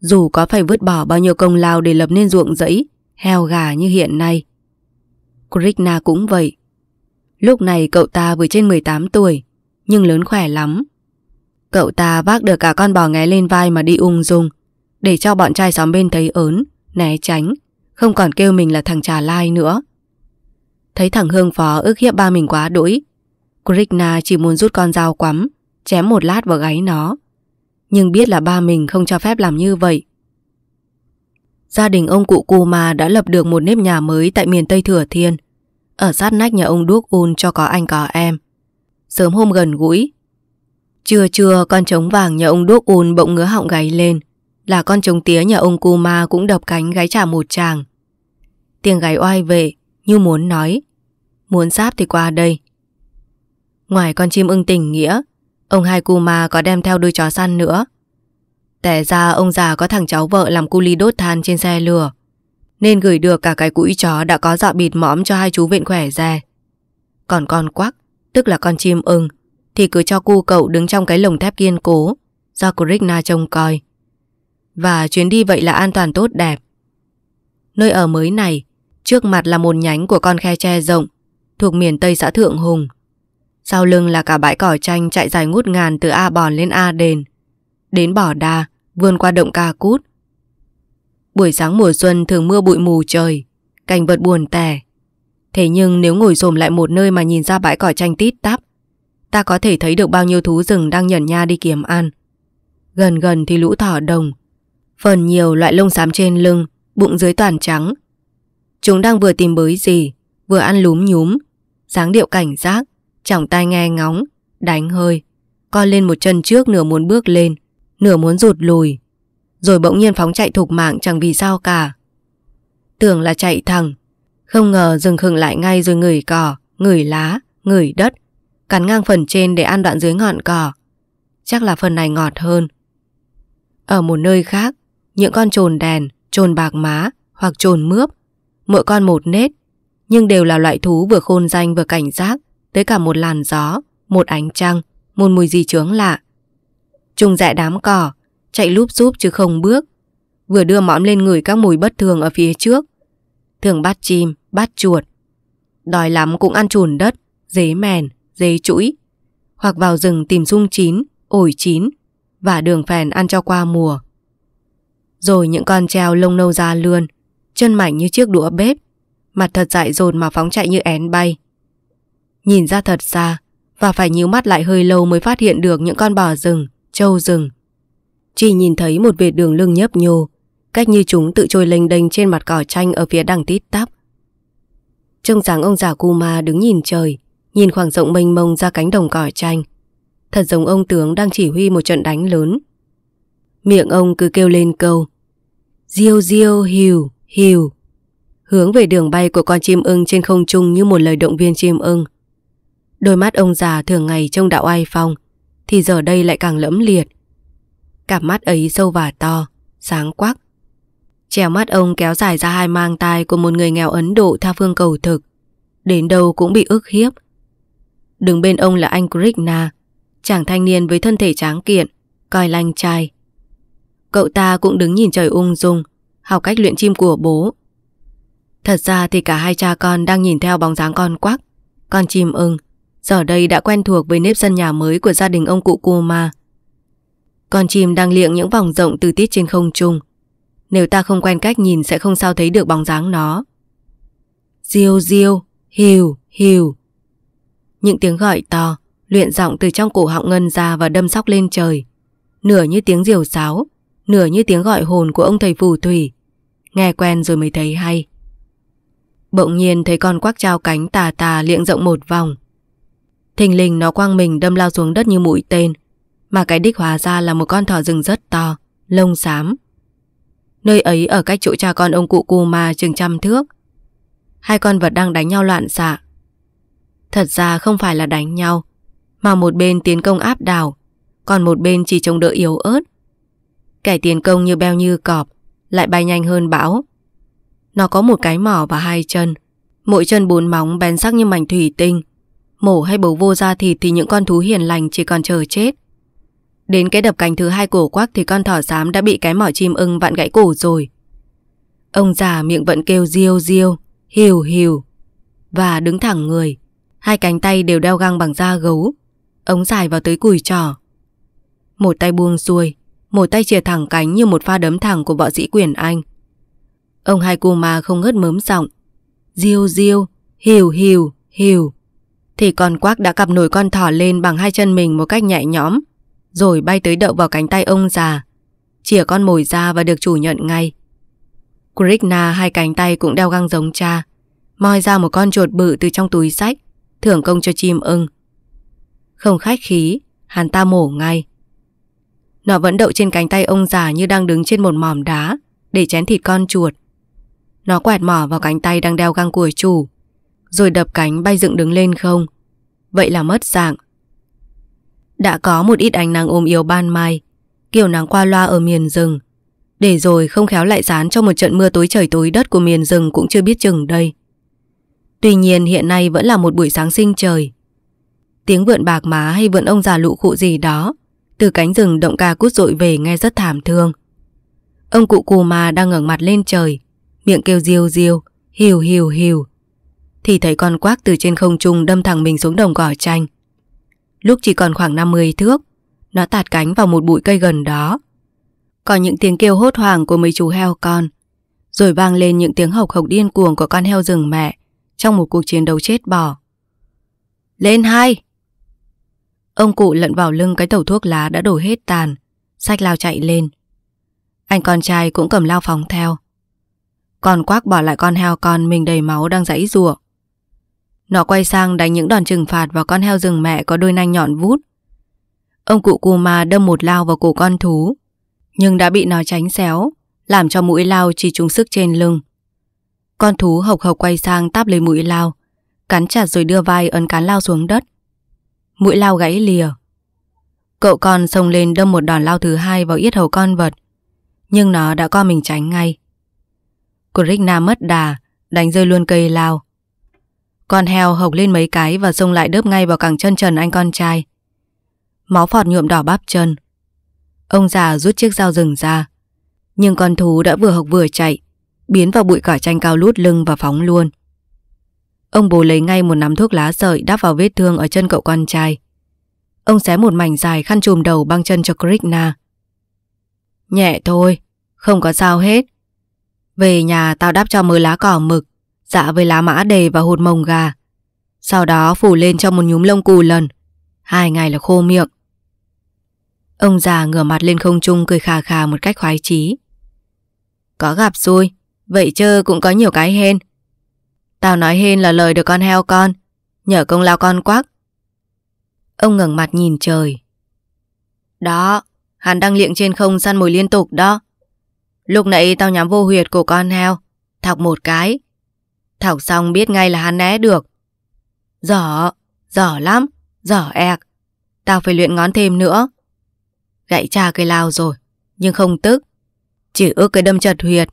Dù có phải vứt bỏ bao nhiêu công lao để lập nên ruộng rẫy, heo gà như hiện nay. Krishna cũng vậy. Lúc này cậu ta vừa trên 18 tuổi, nhưng lớn khỏe lắm. Cậu ta vác được cả con bò nghé lên vai mà đi ung dung, để cho bọn trai xóm bên thấy ớn, né tránh, không còn kêu mình là thằng trà lai nữa. Thấy thằng Hương Phó ước hiếp ba mình quá đỗi, Krishna chỉ muốn rút con dao quắm, chém một lát vào gáy nó. Nhưng biết là ba mình không cho phép làm như vậy. Gia đình ông cụ Kuma đã lập được một nếp nhà mới tại miền Tây Thừa Thiên, ở sát nách nhà ông Đuốc Un cho có anh có em. Sớm hôm gần gũi, Trưa trưa con trống vàng nhà ông Đuốc Un bỗng ngứa họng gáy lên, là con trống tía nhà ông Kuma cũng đập cánh gáy trả một chàng. Tiếng gáy oai vệ, như muốn nói, muốn sáp thì qua đây. Ngoài con chim ưng tình nghĩa Ông hai cu ma có đem theo đôi chó săn nữa Tẻ ra ông già có thằng cháu vợ làm cu ly đốt than trên xe lừa, Nên gửi được cả cái cũi chó đã có dọa bịt mõm cho hai chú viện khỏe ra Còn con quắc, tức là con chim ưng Thì cứ cho cu cậu đứng trong cái lồng thép kiên cố Do Krishna trông coi Và chuyến đi vậy là an toàn tốt đẹp Nơi ở mới này Trước mặt là một nhánh của con khe tre rộng Thuộc miền Tây xã Thượng Hùng sau lưng là cả bãi cỏ tranh chạy dài ngút ngàn từ A Bòn lên A Đền. Đến Bỏ đa, vươn qua động ca cút. Buổi sáng mùa xuân thường mưa bụi mù trời, cảnh vật buồn tẻ. Thế nhưng nếu ngồi xổm lại một nơi mà nhìn ra bãi cỏ tranh tít tắp, ta có thể thấy được bao nhiêu thú rừng đang nhẩn nha đi kiếm ăn. Gần gần thì lũ thỏ đồng, phần nhiều loại lông xám trên lưng, bụng dưới toàn trắng. Chúng đang vừa tìm bới gì, vừa ăn lúm nhúm, dáng điệu cảnh giác, Trọng tay nghe ngóng Đánh hơi Co lên một chân trước nửa muốn bước lên Nửa muốn rụt lùi Rồi bỗng nhiên phóng chạy thục mạng chẳng vì sao cả Tưởng là chạy thẳng Không ngờ dừng khừng lại ngay rồi ngửi cỏ Ngửi lá, ngửi đất Cắn ngang phần trên để ăn đoạn dưới ngọn cỏ Chắc là phần này ngọt hơn Ở một nơi khác Những con trồn đèn, trồn bạc má Hoặc trồn mướp Mỗi con một nết Nhưng đều là loại thú vừa khôn danh vừa cảnh giác tới cả một làn gió, một ánh trăng, một mùi gì chướng lạ. Trùng dại đám cỏ, chạy lúp xúp chứ không bước, vừa đưa mõm lên người các mùi bất thường ở phía trước. Thường bắt chim, bắt chuột. Đói lắm cũng ăn trùn đất, dế mèn, dế chuỗi. Hoặc vào rừng tìm sung chín, ổi chín và đường phèn ăn cho qua mùa. Rồi những con treo lông nâu ra lươn, chân mảnh như chiếc đũa bếp, mặt thật dại dồn mà phóng chạy như én bay nhìn ra thật xa và phải nhíu mắt lại hơi lâu mới phát hiện được những con bò rừng, trâu rừng. Chỉ nhìn thấy một vệt đường lưng nhấp nhô, cách như chúng tự trôi lênh đênh trên mặt cỏ tranh ở phía đằng tít tắp. Trông dáng ông già Kuma đứng nhìn trời, nhìn khoảng rộng mênh mông ra cánh đồng cỏ tranh. Thật giống ông tướng đang chỉ huy một trận đánh lớn. Miệng ông cứ kêu lên câu Diêu diêu hiu hiu Hướng về đường bay của con chim ưng trên không trung như một lời động viên chim ưng Đôi mắt ông già thường ngày trông đạo ai phong Thì giờ đây lại càng lẫm liệt Cặp mắt ấy sâu và to Sáng quắc Trèo mắt ông kéo dài ra hai mang tai Của một người nghèo Ấn Độ tha phương cầu thực Đến đâu cũng bị ức hiếp Đứng bên ông là anh Krishna Chàng thanh niên với thân thể tráng kiện Coi lanh trai Cậu ta cũng đứng nhìn trời ung dung Học cách luyện chim của bố Thật ra thì cả hai cha con đang nhìn theo bóng dáng con quắc Con chim ưng Giờ đây đã quen thuộc với nếp sân nhà mới của gia đình ông cụ cô mà. Con chim đang liệng những vòng rộng từ tít trên không trung. Nếu ta không quen cách nhìn sẽ không sao thấy được bóng dáng nó. Diêu diêu, hiu, hiu. Những tiếng gọi to, luyện giọng từ trong cổ họng ngân ra và đâm sóc lên trời. Nửa như tiếng diều sáo, nửa như tiếng gọi hồn của ông thầy phù thủy. Nghe quen rồi mới thấy hay. Bỗng nhiên thấy con quắc trao cánh tà tà liệng rộng một vòng. Thình lình nó quăng mình đâm lao xuống đất như mũi tên Mà cái đích hóa ra là một con thỏ rừng rất to Lông xám Nơi ấy ở cách chỗ cha con ông cụ cù mà chừng trăm thước Hai con vật đang đánh nhau loạn xạ Thật ra không phải là đánh nhau Mà một bên tiến công áp đảo Còn một bên chỉ trông đỡ yếu ớt Kẻ tiến công như beo như cọp Lại bay nhanh hơn bão Nó có một cái mỏ và hai chân Mỗi chân bốn móng bén sắc như mảnh thủy tinh Mổ hay bầu vô ra thịt thì những con thú hiền lành chỉ còn chờ chết. Đến cái đập cánh thứ hai cổ quắc thì con thỏ xám đã bị cái mỏ chim ưng vặn gãy cổ rồi. Ông già miệng vẫn kêu riêu riêu, hiu hiu Và đứng thẳng người, hai cánh tay đều đeo găng bằng da gấu, ống dài vào tới cùi trỏ. Một tay buông xuôi, một tay chìa thẳng cánh như một pha đấm thẳng của võ sĩ quyền Anh. Ông hai cô ma không ngớt mớm giọng. Diêu diêu, hiu hiu hiu thì con quác đã cặp nổi con thỏ lên bằng hai chân mình một cách nhẹ nhõm, rồi bay tới đậu vào cánh tay ông già. Chỉa con mồi ra và được chủ nhận ngay. Krishna hai cánh tay cũng đeo găng giống cha, moi ra một con chuột bự từ trong túi sách, thưởng công cho chim ưng. Không khách khí, hắn ta mổ ngay. Nó vẫn đậu trên cánh tay ông già như đang đứng trên một mỏm đá để chén thịt con chuột. Nó quẹt mỏ vào cánh tay đang đeo găng của chủ rồi đập cánh bay dựng đứng lên không. Vậy là mất dạng. Đã có một ít ánh nắng ôm yếu ban mai, kiểu nắng qua loa ở miền rừng. Để rồi không khéo lại dán cho một trận mưa tối trời tối đất của miền rừng cũng chưa biết chừng đây. Tuy nhiên hiện nay vẫn là một buổi sáng sinh trời. Tiếng vượn bạc má hay vượn ông già lụ cụ gì đó, từ cánh rừng động ca cút rội về nghe rất thảm thương. Ông cụ cù mà đang ngẩng mặt lên trời, miệng kêu riêu riêu, hiu hiu hiu, thì thấy con quác từ trên không trung đâm thẳng mình xuống đồng cỏ tranh. Lúc chỉ còn khoảng 50 thước, nó tạt cánh vào một bụi cây gần đó. Có những tiếng kêu hốt hoảng của mấy chú heo con, rồi vang lên những tiếng hộc hộc điên cuồng của con heo rừng mẹ trong một cuộc chiến đấu chết bò. Lên hai! Ông cụ lận vào lưng cái tẩu thuốc lá đã đổ hết tàn, sách lao chạy lên. Anh con trai cũng cầm lao phóng theo. còn quác bỏ lại con heo con mình đầy máu đang giãy ruộng. Nó quay sang đánh những đòn trừng phạt vào con heo rừng mẹ có đôi nanh nhọn vút. Ông cụ Kuma đâm một lao vào cổ con thú, nhưng đã bị nó tránh xéo, làm cho mũi lao chỉ trúng sức trên lưng. Con thú hộc hộc quay sang táp lấy mũi lao, cắn chặt rồi đưa vai ấn cán lao xuống đất. Mũi lao gãy lìa. Cậu con xông lên đâm một đòn lao thứ hai vào yết hầu con vật, nhưng nó đã co mình tránh ngay. Crick Nam mất đà, đánh rơi luôn cây lao. Con heo hộc lên mấy cái và xông lại đớp ngay vào cẳng chân trần anh con trai. Máu phọt nhuộm đỏ bắp chân. Ông già rút chiếc dao rừng ra. Nhưng con thú đã vừa hộc vừa chạy, biến vào bụi cỏ chanh cao lút lưng và phóng luôn. Ông bố lấy ngay một nắm thuốc lá sợi đắp vào vết thương ở chân cậu con trai. Ông xé một mảnh dài khăn trùm đầu băng chân cho Krishna. Nhẹ thôi, không có sao hết. Về nhà tao đắp cho mớ lá cỏ mực dạ với lá mã đề và hột mồng gà. Sau đó phủ lên cho một nhúm lông cù lần. Hai ngày là khô miệng. Ông già ngửa mặt lên không trung cười khà khà một cách khoái chí. Có gặp xui, vậy chơ cũng có nhiều cái hên. Tao nói hên là lời được con heo con, nhờ công lao con quắc. Ông ngẩng mặt nhìn trời. Đó, hắn đang liệng trên không săn mồi liên tục đó. Lúc nãy tao nhắm vô huyệt của con heo, thọc một cái, Thảo xong biết ngay là hắn né được. giỏ giỏ lắm, giỏ ẹc. Tao phải luyện ngón thêm nữa. Gãy cha cây lao rồi, nhưng không tức. Chỉ ước cái đâm chật huyệt.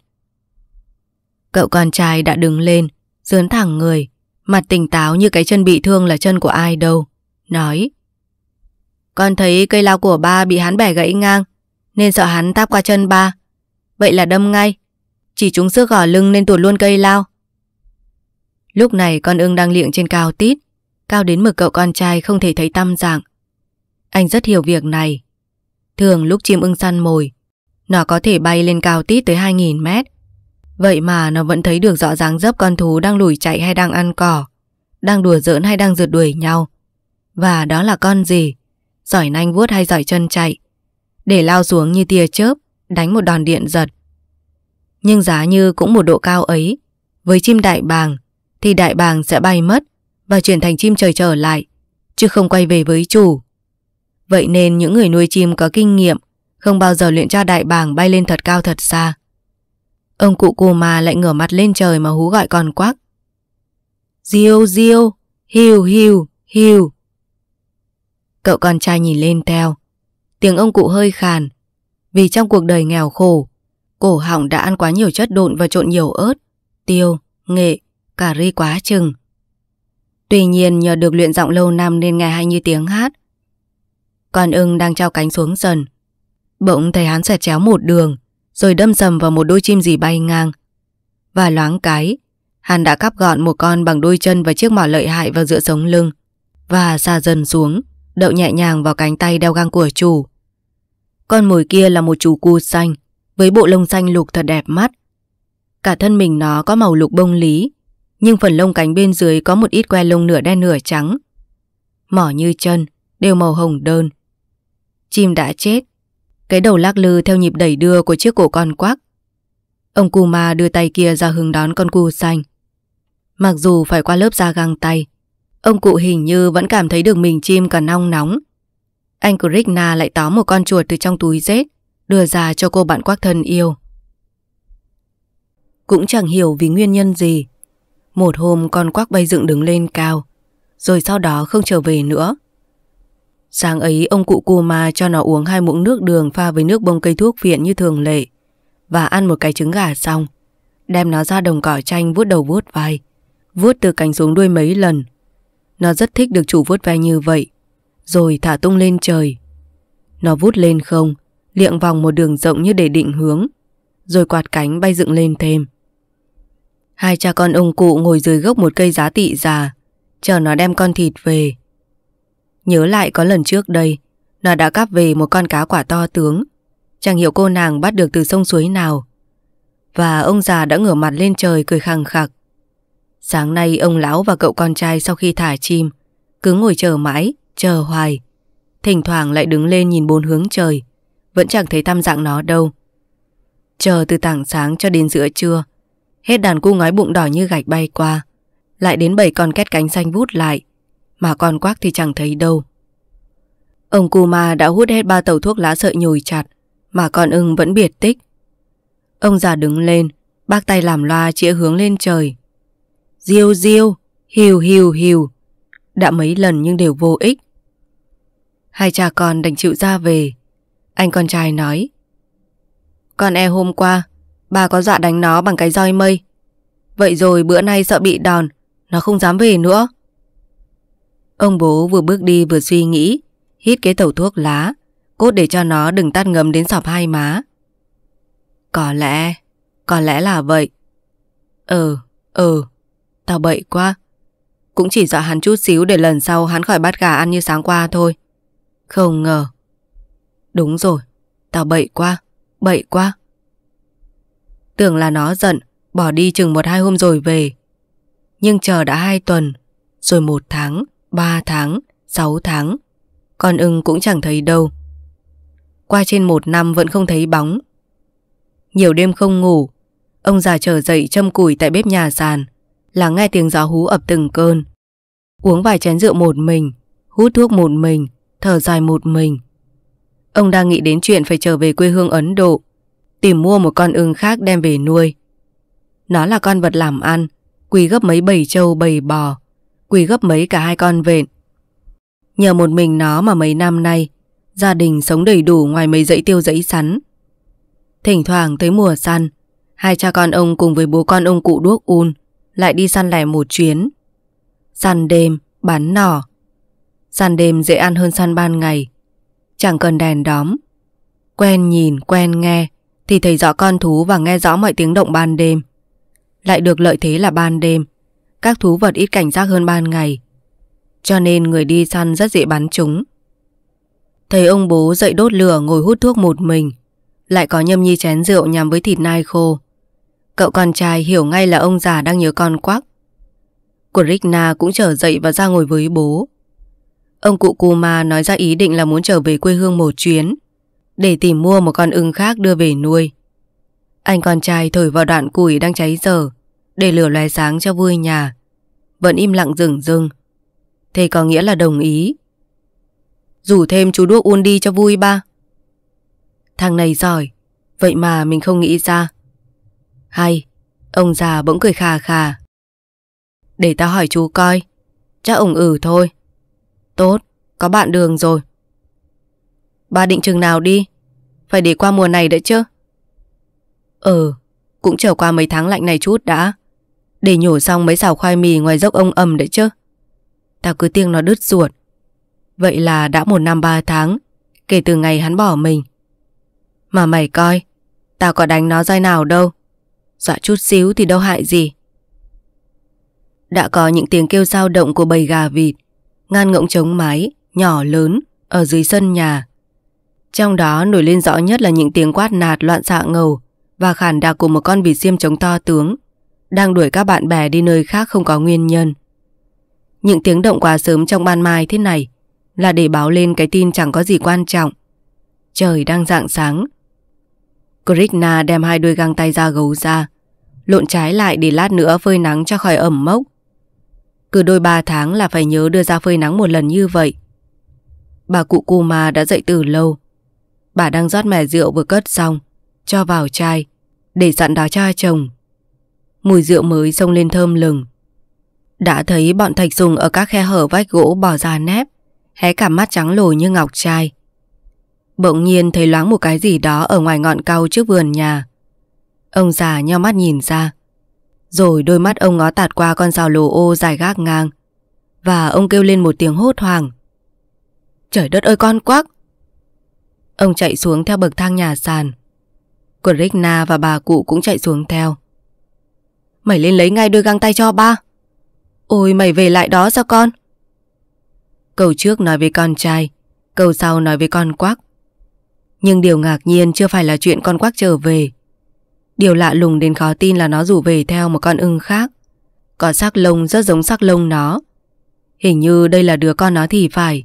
Cậu con trai đã đứng lên, dướn thẳng người. Mặt tỉnh táo như cái chân bị thương là chân của ai đâu. Nói. Con thấy cây lao của ba bị hắn bẻ gãy ngang, nên sợ hắn táp qua chân ba. Vậy là đâm ngay. Chỉ chúng sức gỏ lưng nên tuột luôn cây lao. Lúc này con ưng đang liệng trên cao tít Cao đến mực cậu con trai không thể thấy tâm dạng Anh rất hiểu việc này Thường lúc chim ưng săn mồi Nó có thể bay lên cao tít tới 2.000 mét Vậy mà nó vẫn thấy được rõ ràng dấp con thú đang lùi chạy hay đang ăn cỏ Đang đùa giỡn hay đang rượt đuổi nhau Và đó là con gì Giỏi nanh vuốt hay giỏi chân chạy Để lao xuống như tia chớp Đánh một đòn điện giật Nhưng giá như cũng một độ cao ấy Với chim đại bàng thì đại bàng sẽ bay mất và chuyển thành chim trời trở lại, chứ không quay về với chủ. Vậy nên những người nuôi chim có kinh nghiệm không bao giờ luyện cho đại bàng bay lên thật cao thật xa. Ông cụ cù mà lại ngửa mặt lên trời mà hú gọi con quắc. Diêu diêu, hiu hiu, hiu. Cậu con trai nhìn lên theo. Tiếng ông cụ hơi khàn. Vì trong cuộc đời nghèo khổ, cổ họng đã ăn quá nhiều chất độn và trộn nhiều ớt, tiêu, nghệ cà ri quá chừng. Tuy nhiên nhờ được luyện giọng lâu năm nên nghe hay như tiếng hát. Con ưng đang trao cánh xuống dần. Bỗng thấy hắn xẹt chéo một đường, rồi đâm sầm vào một đôi chim gì bay ngang. Và loáng cái, hắn đã cắp gọn một con bằng đôi chân và chiếc mỏ lợi hại vào giữa sống lưng. Và xa dần xuống, đậu nhẹ nhàng vào cánh tay đeo găng của chủ. Con mồi kia là một chú cu xanh, với bộ lông xanh lục thật đẹp mắt. Cả thân mình nó có màu lục bông lý, nhưng phần lông cánh bên dưới có một ít que lông nửa đen nửa trắng. Mỏ như chân, đều màu hồng đơn. Chim đã chết, cái đầu lắc lư theo nhịp đẩy đưa của chiếc cổ con quắc. Ông Kuma đưa tay kia ra hướng đón con cu xanh. Mặc dù phải qua lớp da găng tay, ông cụ hình như vẫn cảm thấy được mình chim còn nong nóng. Anh Krishna lại tóm một con chuột từ trong túi rết, đưa ra cho cô bạn quắc thân yêu. Cũng chẳng hiểu vì nguyên nhân gì một hôm con quắc bay dựng đứng lên cao Rồi sau đó không trở về nữa Sáng ấy ông cụ cô ma cho nó uống hai muỗng nước đường pha với nước bông cây thuốc viện như thường lệ và ăn một cái trứng gà xong. Đem nó ra đồng cỏ chanh vuốt đầu vuốt vai, vuốt từ cánh xuống đuôi mấy lần. Nó rất thích được chủ vuốt ve như vậy, rồi thả tung lên trời. Nó vút lên không, liệng vòng một đường rộng như để định hướng, rồi quạt cánh bay dựng lên thêm. Hai cha con ông cụ ngồi dưới gốc một cây giá tị già, chờ nó đem con thịt về. Nhớ lại có lần trước đây, nó đã cắp về một con cá quả to tướng, chẳng hiểu cô nàng bắt được từ sông suối nào. Và ông già đã ngửa mặt lên trời cười khăng khặc. Sáng nay ông lão và cậu con trai sau khi thả chim, cứ ngồi chờ mãi, chờ hoài. Thỉnh thoảng lại đứng lên nhìn bốn hướng trời, vẫn chẳng thấy tâm dạng nó đâu. Chờ từ tảng sáng cho đến giữa trưa, Hết đàn cu ngói bụng đỏ như gạch bay qua Lại đến bảy con két cánh xanh vút lại Mà con quác thì chẳng thấy đâu Ông ma đã hút hết ba tàu thuốc lá sợi nhồi chặt Mà con ưng vẫn biệt tích Ông già đứng lên Bác tay làm loa chĩa hướng lên trời Diêu diêu Hiu hiu hiu Đã mấy lần nhưng đều vô ích Hai cha con đành chịu ra về Anh con trai nói Con e hôm qua Bà có dọa đánh nó bằng cái roi mây Vậy rồi bữa nay sợ bị đòn Nó không dám về nữa Ông bố vừa bước đi vừa suy nghĩ Hít cái tẩu thuốc lá Cốt để cho nó đừng tắt ngấm đến sọp hai má Có lẽ Có lẽ là vậy Ừ, ừ Tao bậy quá Cũng chỉ dọa hắn chút xíu để lần sau hắn khỏi bắt gà ăn như sáng qua thôi Không ngờ Đúng rồi Tao bậy quá Bậy quá Tưởng là nó giận Bỏ đi chừng một hai hôm rồi về Nhưng chờ đã hai tuần Rồi một tháng, ba tháng, sáu tháng Con ưng cũng chẳng thấy đâu Qua trên một năm vẫn không thấy bóng Nhiều đêm không ngủ Ông già trở dậy châm củi tại bếp nhà sàn Lắng nghe tiếng gió hú ập từng cơn Uống vài chén rượu một mình Hút thuốc một mình Thở dài một mình Ông đang nghĩ đến chuyện phải trở về quê hương Ấn Độ tìm mua một con ưng khác đem về nuôi. Nó là con vật làm ăn, quỳ gấp mấy bầy trâu bầy bò, quỳ gấp mấy cả hai con vện. Nhờ một mình nó mà mấy năm nay, gia đình sống đầy đủ ngoài mấy dãy tiêu dãy sắn. Thỉnh thoảng tới mùa săn, hai cha con ông cùng với bố con ông cụ đuốc un lại đi săn lẻ một chuyến. Săn đêm, bắn nỏ. Săn đêm dễ ăn hơn săn ban ngày. Chẳng cần đèn đóm. Quen nhìn, quen nghe thì thấy rõ con thú và nghe rõ mọi tiếng động ban đêm. Lại được lợi thế là ban đêm, các thú vật ít cảnh giác hơn ban ngày. Cho nên người đi săn rất dễ bắn chúng. Thấy ông bố dậy đốt lửa ngồi hút thuốc một mình, lại có nhâm nhi chén rượu nhằm với thịt nai khô. Cậu con trai hiểu ngay là ông già đang nhớ con quắc. của Rikna cũng trở dậy và ra ngồi với bố. Ông cụ Kuma nói ra ý định là muốn trở về quê hương một chuyến để tìm mua một con ưng khác đưa về nuôi. Anh con trai thổi vào đoạn củi đang cháy dở để lửa loe sáng cho vui nhà. Vẫn im lặng rừng rưng. Thế có nghĩa là đồng ý. Rủ thêm chú đuốc un đi cho vui ba. Thằng này giỏi, vậy mà mình không nghĩ ra. Hay, ông già bỗng cười khà khà. Để tao hỏi chú coi, chắc ổng ử ừ thôi. Tốt, có bạn đường rồi. Ba định chừng nào đi Phải để qua mùa này đấy chứ Ừ Cũng trở qua mấy tháng lạnh này chút đã Để nhổ xong mấy xào khoai mì ngoài dốc ông ầm đấy chứ Tao cứ tiếng nó đứt ruột Vậy là đã một năm ba tháng Kể từ ngày hắn bỏ mình Mà mày coi Tao có đánh nó dai nào đâu Dọa chút xíu thì đâu hại gì Đã có những tiếng kêu dao động của bầy gà vịt Ngan ngỗng trống mái Nhỏ lớn Ở dưới sân nhà trong đó nổi lên rõ nhất là những tiếng quát nạt loạn xạ ngầu và khản đặc của một con vịt xiêm trống to tướng đang đuổi các bạn bè đi nơi khác không có nguyên nhân. Những tiếng động quá sớm trong ban mai thế này là để báo lên cái tin chẳng có gì quan trọng. Trời đang rạng sáng. Krishna đem hai đôi găng tay ra gấu ra, lộn trái lại để lát nữa phơi nắng cho khỏi ẩm mốc. Cứ đôi ba tháng là phải nhớ đưa ra phơi nắng một lần như vậy. Bà cụ Kuma đã dậy từ lâu, Bà đang rót mẻ rượu vừa cất xong Cho vào chai Để dặn đá cha chồng Mùi rượu mới xông lên thơm lừng Đã thấy bọn thạch sùng ở các khe hở vách gỗ bỏ ra nép Hé cả mắt trắng lồi như ngọc trai Bỗng nhiên thấy loáng một cái gì đó Ở ngoài ngọn cau trước vườn nhà Ông già nheo mắt nhìn ra Rồi đôi mắt ông ngó tạt qua con rào lồ ô dài gác ngang Và ông kêu lên một tiếng hốt hoảng Trời đất ơi con quắc Ông chạy xuống theo bậc thang nhà sàn. Còn Rikna và bà cụ cũng chạy xuống theo. Mày lên lấy ngay đôi găng tay cho ba. Ôi mày về lại đó sao con? Câu trước nói với con trai, câu sau nói với con quắc. Nhưng điều ngạc nhiên chưa phải là chuyện con quắc trở về. Điều lạ lùng đến khó tin là nó rủ về theo một con ưng khác. Có sắc lông rất giống sắc lông nó. Hình như đây là đứa con nó thì phải.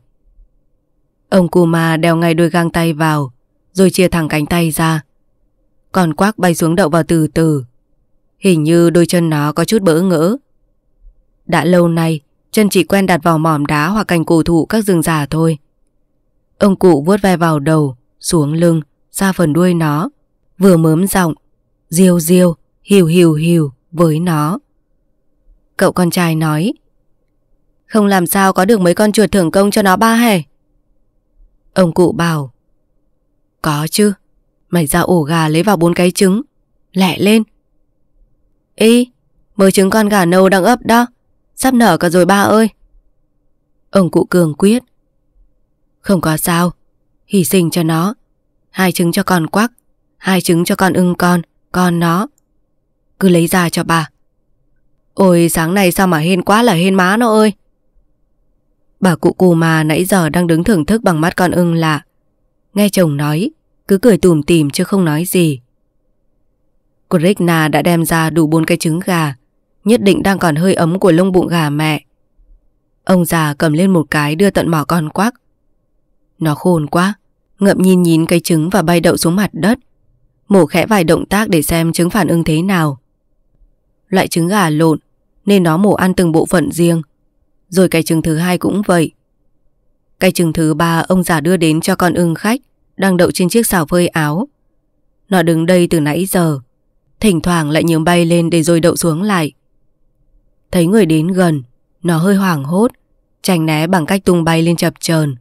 Ông Kuma đeo ngay đôi găng tay vào Rồi chia thẳng cánh tay ra Còn quác bay xuống đậu vào từ từ Hình như đôi chân nó có chút bỡ ngỡ Đã lâu nay Chân chỉ quen đặt vào mỏm đá Hoặc cành cổ thụ các rừng già thôi Ông cụ vuốt ve vào đầu Xuống lưng Ra phần đuôi nó Vừa mớm giọng Diêu diêu Hiu hiu hiu Với nó Cậu con trai nói Không làm sao có được mấy con chuột thưởng công cho nó ba hè Ông cụ bảo Có chứ Mày ra ổ gà lấy vào bốn cái trứng Lẹ lên Ý Mới trứng con gà nâu đang ấp đó Sắp nở cả rồi ba ơi Ông cụ cường quyết Không có sao Hy sinh cho nó Hai trứng cho con quắc Hai trứng cho con ưng con Con nó Cứ lấy ra cho bà Ôi sáng nay sao mà hên quá là hên má nó ơi Bà cụ cù mà nãy giờ đang đứng thưởng thức bằng mắt con ưng lạ. Nghe chồng nói, cứ cười tùm tìm chứ không nói gì. Krishna đã đem ra đủ bốn cái trứng gà, nhất định đang còn hơi ấm của lông bụng gà mẹ. Ông già cầm lên một cái đưa tận mỏ con quắc. Nó khôn quá, ngậm nhìn nhìn cái trứng và bay đậu xuống mặt đất. Mổ khẽ vài động tác để xem trứng phản ứng thế nào. Loại trứng gà lộn, nên nó mổ ăn từng bộ phận riêng. Rồi cái chừng thứ hai cũng vậy Cái chừng thứ ba ông già đưa đến cho con ưng khách Đang đậu trên chiếc xào phơi áo Nó đứng đây từ nãy giờ Thỉnh thoảng lại nhường bay lên để rồi đậu xuống lại Thấy người đến gần Nó hơi hoảng hốt Tránh né bằng cách tung bay lên chập chờn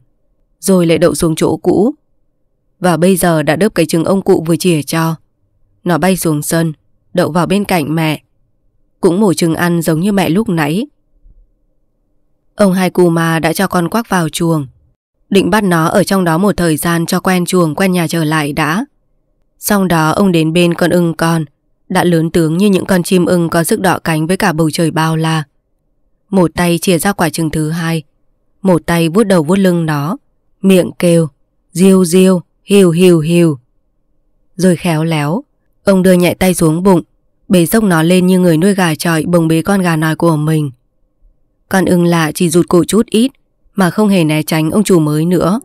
Rồi lại đậu xuống chỗ cũ Và bây giờ đã đớp cái chừng ông cụ vừa chìa cho Nó bay xuống sân Đậu vào bên cạnh mẹ Cũng mổ chừng ăn giống như mẹ lúc nãy Ông hai cù mà đã cho con quắc vào chuồng Định bắt nó ở trong đó một thời gian cho quen chuồng quen nhà trở lại đã Sau đó ông đến bên con ưng con Đã lớn tướng như những con chim ưng có sức đọ cánh với cả bầu trời bao la Một tay chia ra quả trứng thứ hai Một tay vuốt đầu vuốt lưng nó Miệng kêu Diêu diêu Hiu hiu hiu Rồi khéo léo Ông đưa nhạy tay xuống bụng Bế dốc nó lên như người nuôi gà trọi bồng bế con gà nòi của mình con ưng lạ chỉ rụt cổ chút ít Mà không hề né tránh ông chủ mới nữa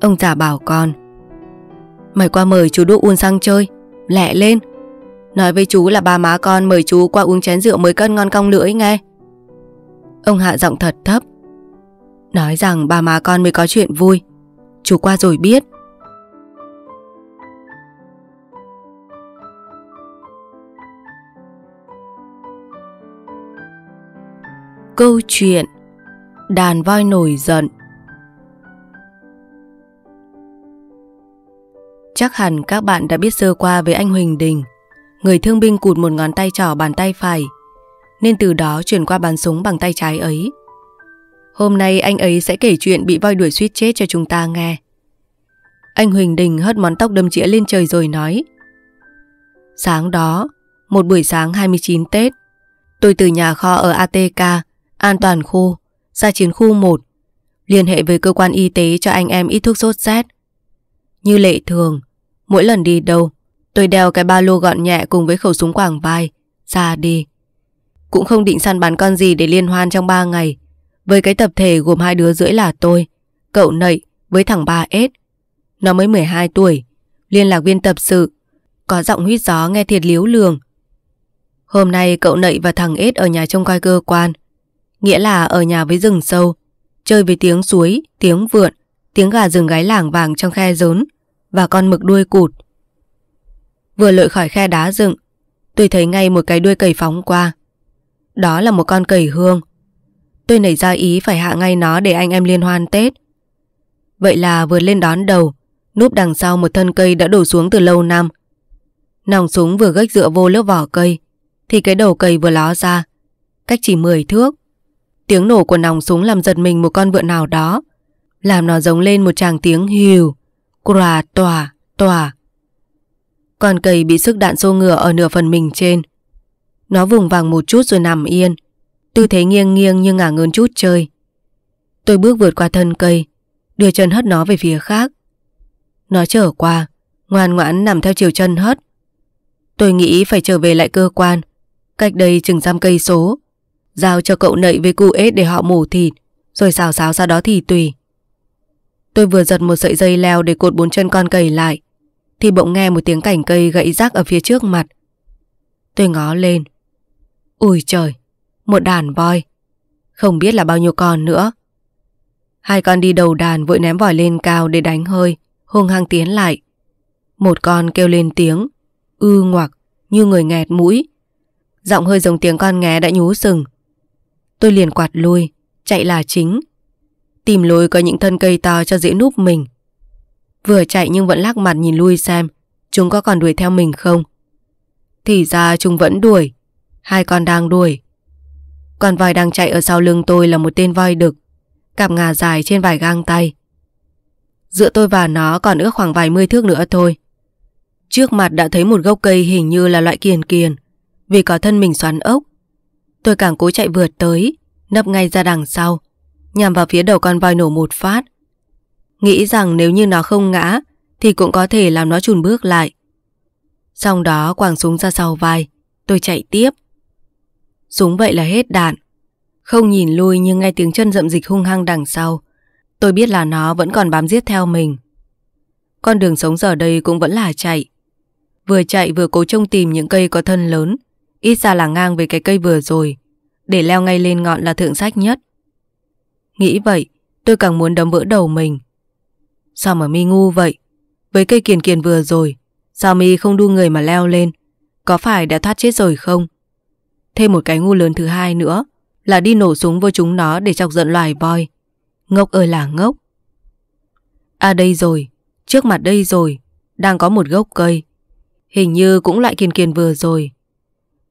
Ông già bảo con Mày qua mời chú Đỗ Uôn sang chơi Lẹ lên Nói với chú là ba má con mời chú qua uống chén rượu mới cân ngon cong lưỡi nghe Ông hạ giọng thật thấp Nói rằng ba má con mới có chuyện vui Chú qua rồi biết Câu chuyện Đàn voi nổi giận Chắc hẳn các bạn đã biết sơ qua về anh Huỳnh Đình Người thương binh cụt một ngón tay trỏ bàn tay phải Nên từ đó chuyển qua bàn súng bằng tay trái ấy Hôm nay anh ấy sẽ kể chuyện bị voi đuổi suýt chết cho chúng ta nghe Anh Huỳnh Đình hất món tóc đâm chĩa lên trời rồi nói Sáng đó, một buổi sáng 29 Tết Tôi từ nhà kho ở ATK an toàn khu, ra chiến khu 1, liên hệ với cơ quan y tế cho anh em ít thuốc sốt rét. Như lệ thường, mỗi lần đi đâu, tôi đeo cái ba lô gọn nhẹ cùng với khẩu súng quảng vai, ra đi. Cũng không định săn bắn con gì để liên hoan trong 3 ngày, với cái tập thể gồm hai đứa rưỡi là tôi, cậu nậy với thằng ba S. Nó mới 12 tuổi, liên lạc viên tập sự, có giọng huyết gió nghe thiệt liếu lường. Hôm nay cậu nậy và thằng S ở nhà trông coi cơ quan, nghĩa là ở nhà với rừng sâu, chơi với tiếng suối, tiếng vượn, tiếng gà rừng gáy lảng vàng trong khe rốn và con mực đuôi cụt. Vừa lội khỏi khe đá rừng, tôi thấy ngay một cái đuôi cầy phóng qua. Đó là một con cầy hương. Tôi nảy ra ý phải hạ ngay nó để anh em liên hoan Tết. Vậy là vừa lên đón đầu, núp đằng sau một thân cây đã đổ xuống từ lâu năm. Nòng súng vừa gách dựa vô lớp vỏ cây, thì cái đầu cây vừa ló ra. Cách chỉ 10 thước, Tiếng nổ của nòng súng làm giật mình một con vượn nào đó Làm nó giống lên một tràng tiếng hiu Quà tòa tòa Con cây bị sức đạn xô ngựa ở nửa phần mình trên Nó vùng vàng một chút rồi nằm yên Tư thế nghiêng nghiêng như ngả ngớn chút chơi Tôi bước vượt qua thân cây Đưa chân hất nó về phía khác Nó trở qua Ngoan ngoãn nằm theo chiều chân hất Tôi nghĩ phải trở về lại cơ quan Cách đây chừng giam cây số Giao cho cậu nậy với cu ế để họ mổ thịt Rồi xào xáo ra đó thì tùy Tôi vừa giật một sợi dây leo để cột bốn chân con cầy lại Thì bỗng nghe một tiếng cảnh cây gãy rác ở phía trước mặt Tôi ngó lên Ui trời Một đàn voi Không biết là bao nhiêu con nữa Hai con đi đầu đàn vội ném vòi lên cao để đánh hơi Hung hăng tiến lại Một con kêu lên tiếng Ư ngoặc như người nghẹt mũi Giọng hơi giống tiếng con nghe đã nhú sừng Tôi liền quạt lui Chạy là chính Tìm lối có những thân cây to cho dễ núp mình Vừa chạy nhưng vẫn lắc mặt nhìn lui xem Chúng có còn đuổi theo mình không Thì ra chúng vẫn đuổi Hai con đang đuổi Con voi đang chạy ở sau lưng tôi là một tên voi đực Cặp ngà dài trên vài gang tay Giữa tôi và nó còn ước khoảng vài mươi thước nữa thôi Trước mặt đã thấy một gốc cây hình như là loại kiền kiền Vì có thân mình xoắn ốc Tôi càng cố chạy vượt tới, nấp ngay ra đằng sau, nhằm vào phía đầu con voi nổ một phát. Nghĩ rằng nếu như nó không ngã, thì cũng có thể làm nó chùn bước lại. sau đó quàng súng ra sau vai, tôi chạy tiếp. Súng vậy là hết đạn. Không nhìn lui nhưng nghe tiếng chân rậm dịch hung hăng đằng sau. Tôi biết là nó vẫn còn bám giết theo mình. Con đường sống giờ đây cũng vẫn là chạy. Vừa chạy vừa cố trông tìm những cây có thân lớn Ít ra là ngang với cái cây vừa rồi Để leo ngay lên ngọn là thượng sách nhất Nghĩ vậy Tôi càng muốn đấm vỡ đầu mình Sao mà mi ngu vậy Với cây kiền kiền vừa rồi Sao mi không đu người mà leo lên Có phải đã thoát chết rồi không Thêm một cái ngu lớn thứ hai nữa Là đi nổ súng vô chúng nó để chọc giận loài voi Ngốc ơi là ngốc À đây rồi Trước mặt đây rồi Đang có một gốc cây Hình như cũng lại kiền kiền vừa rồi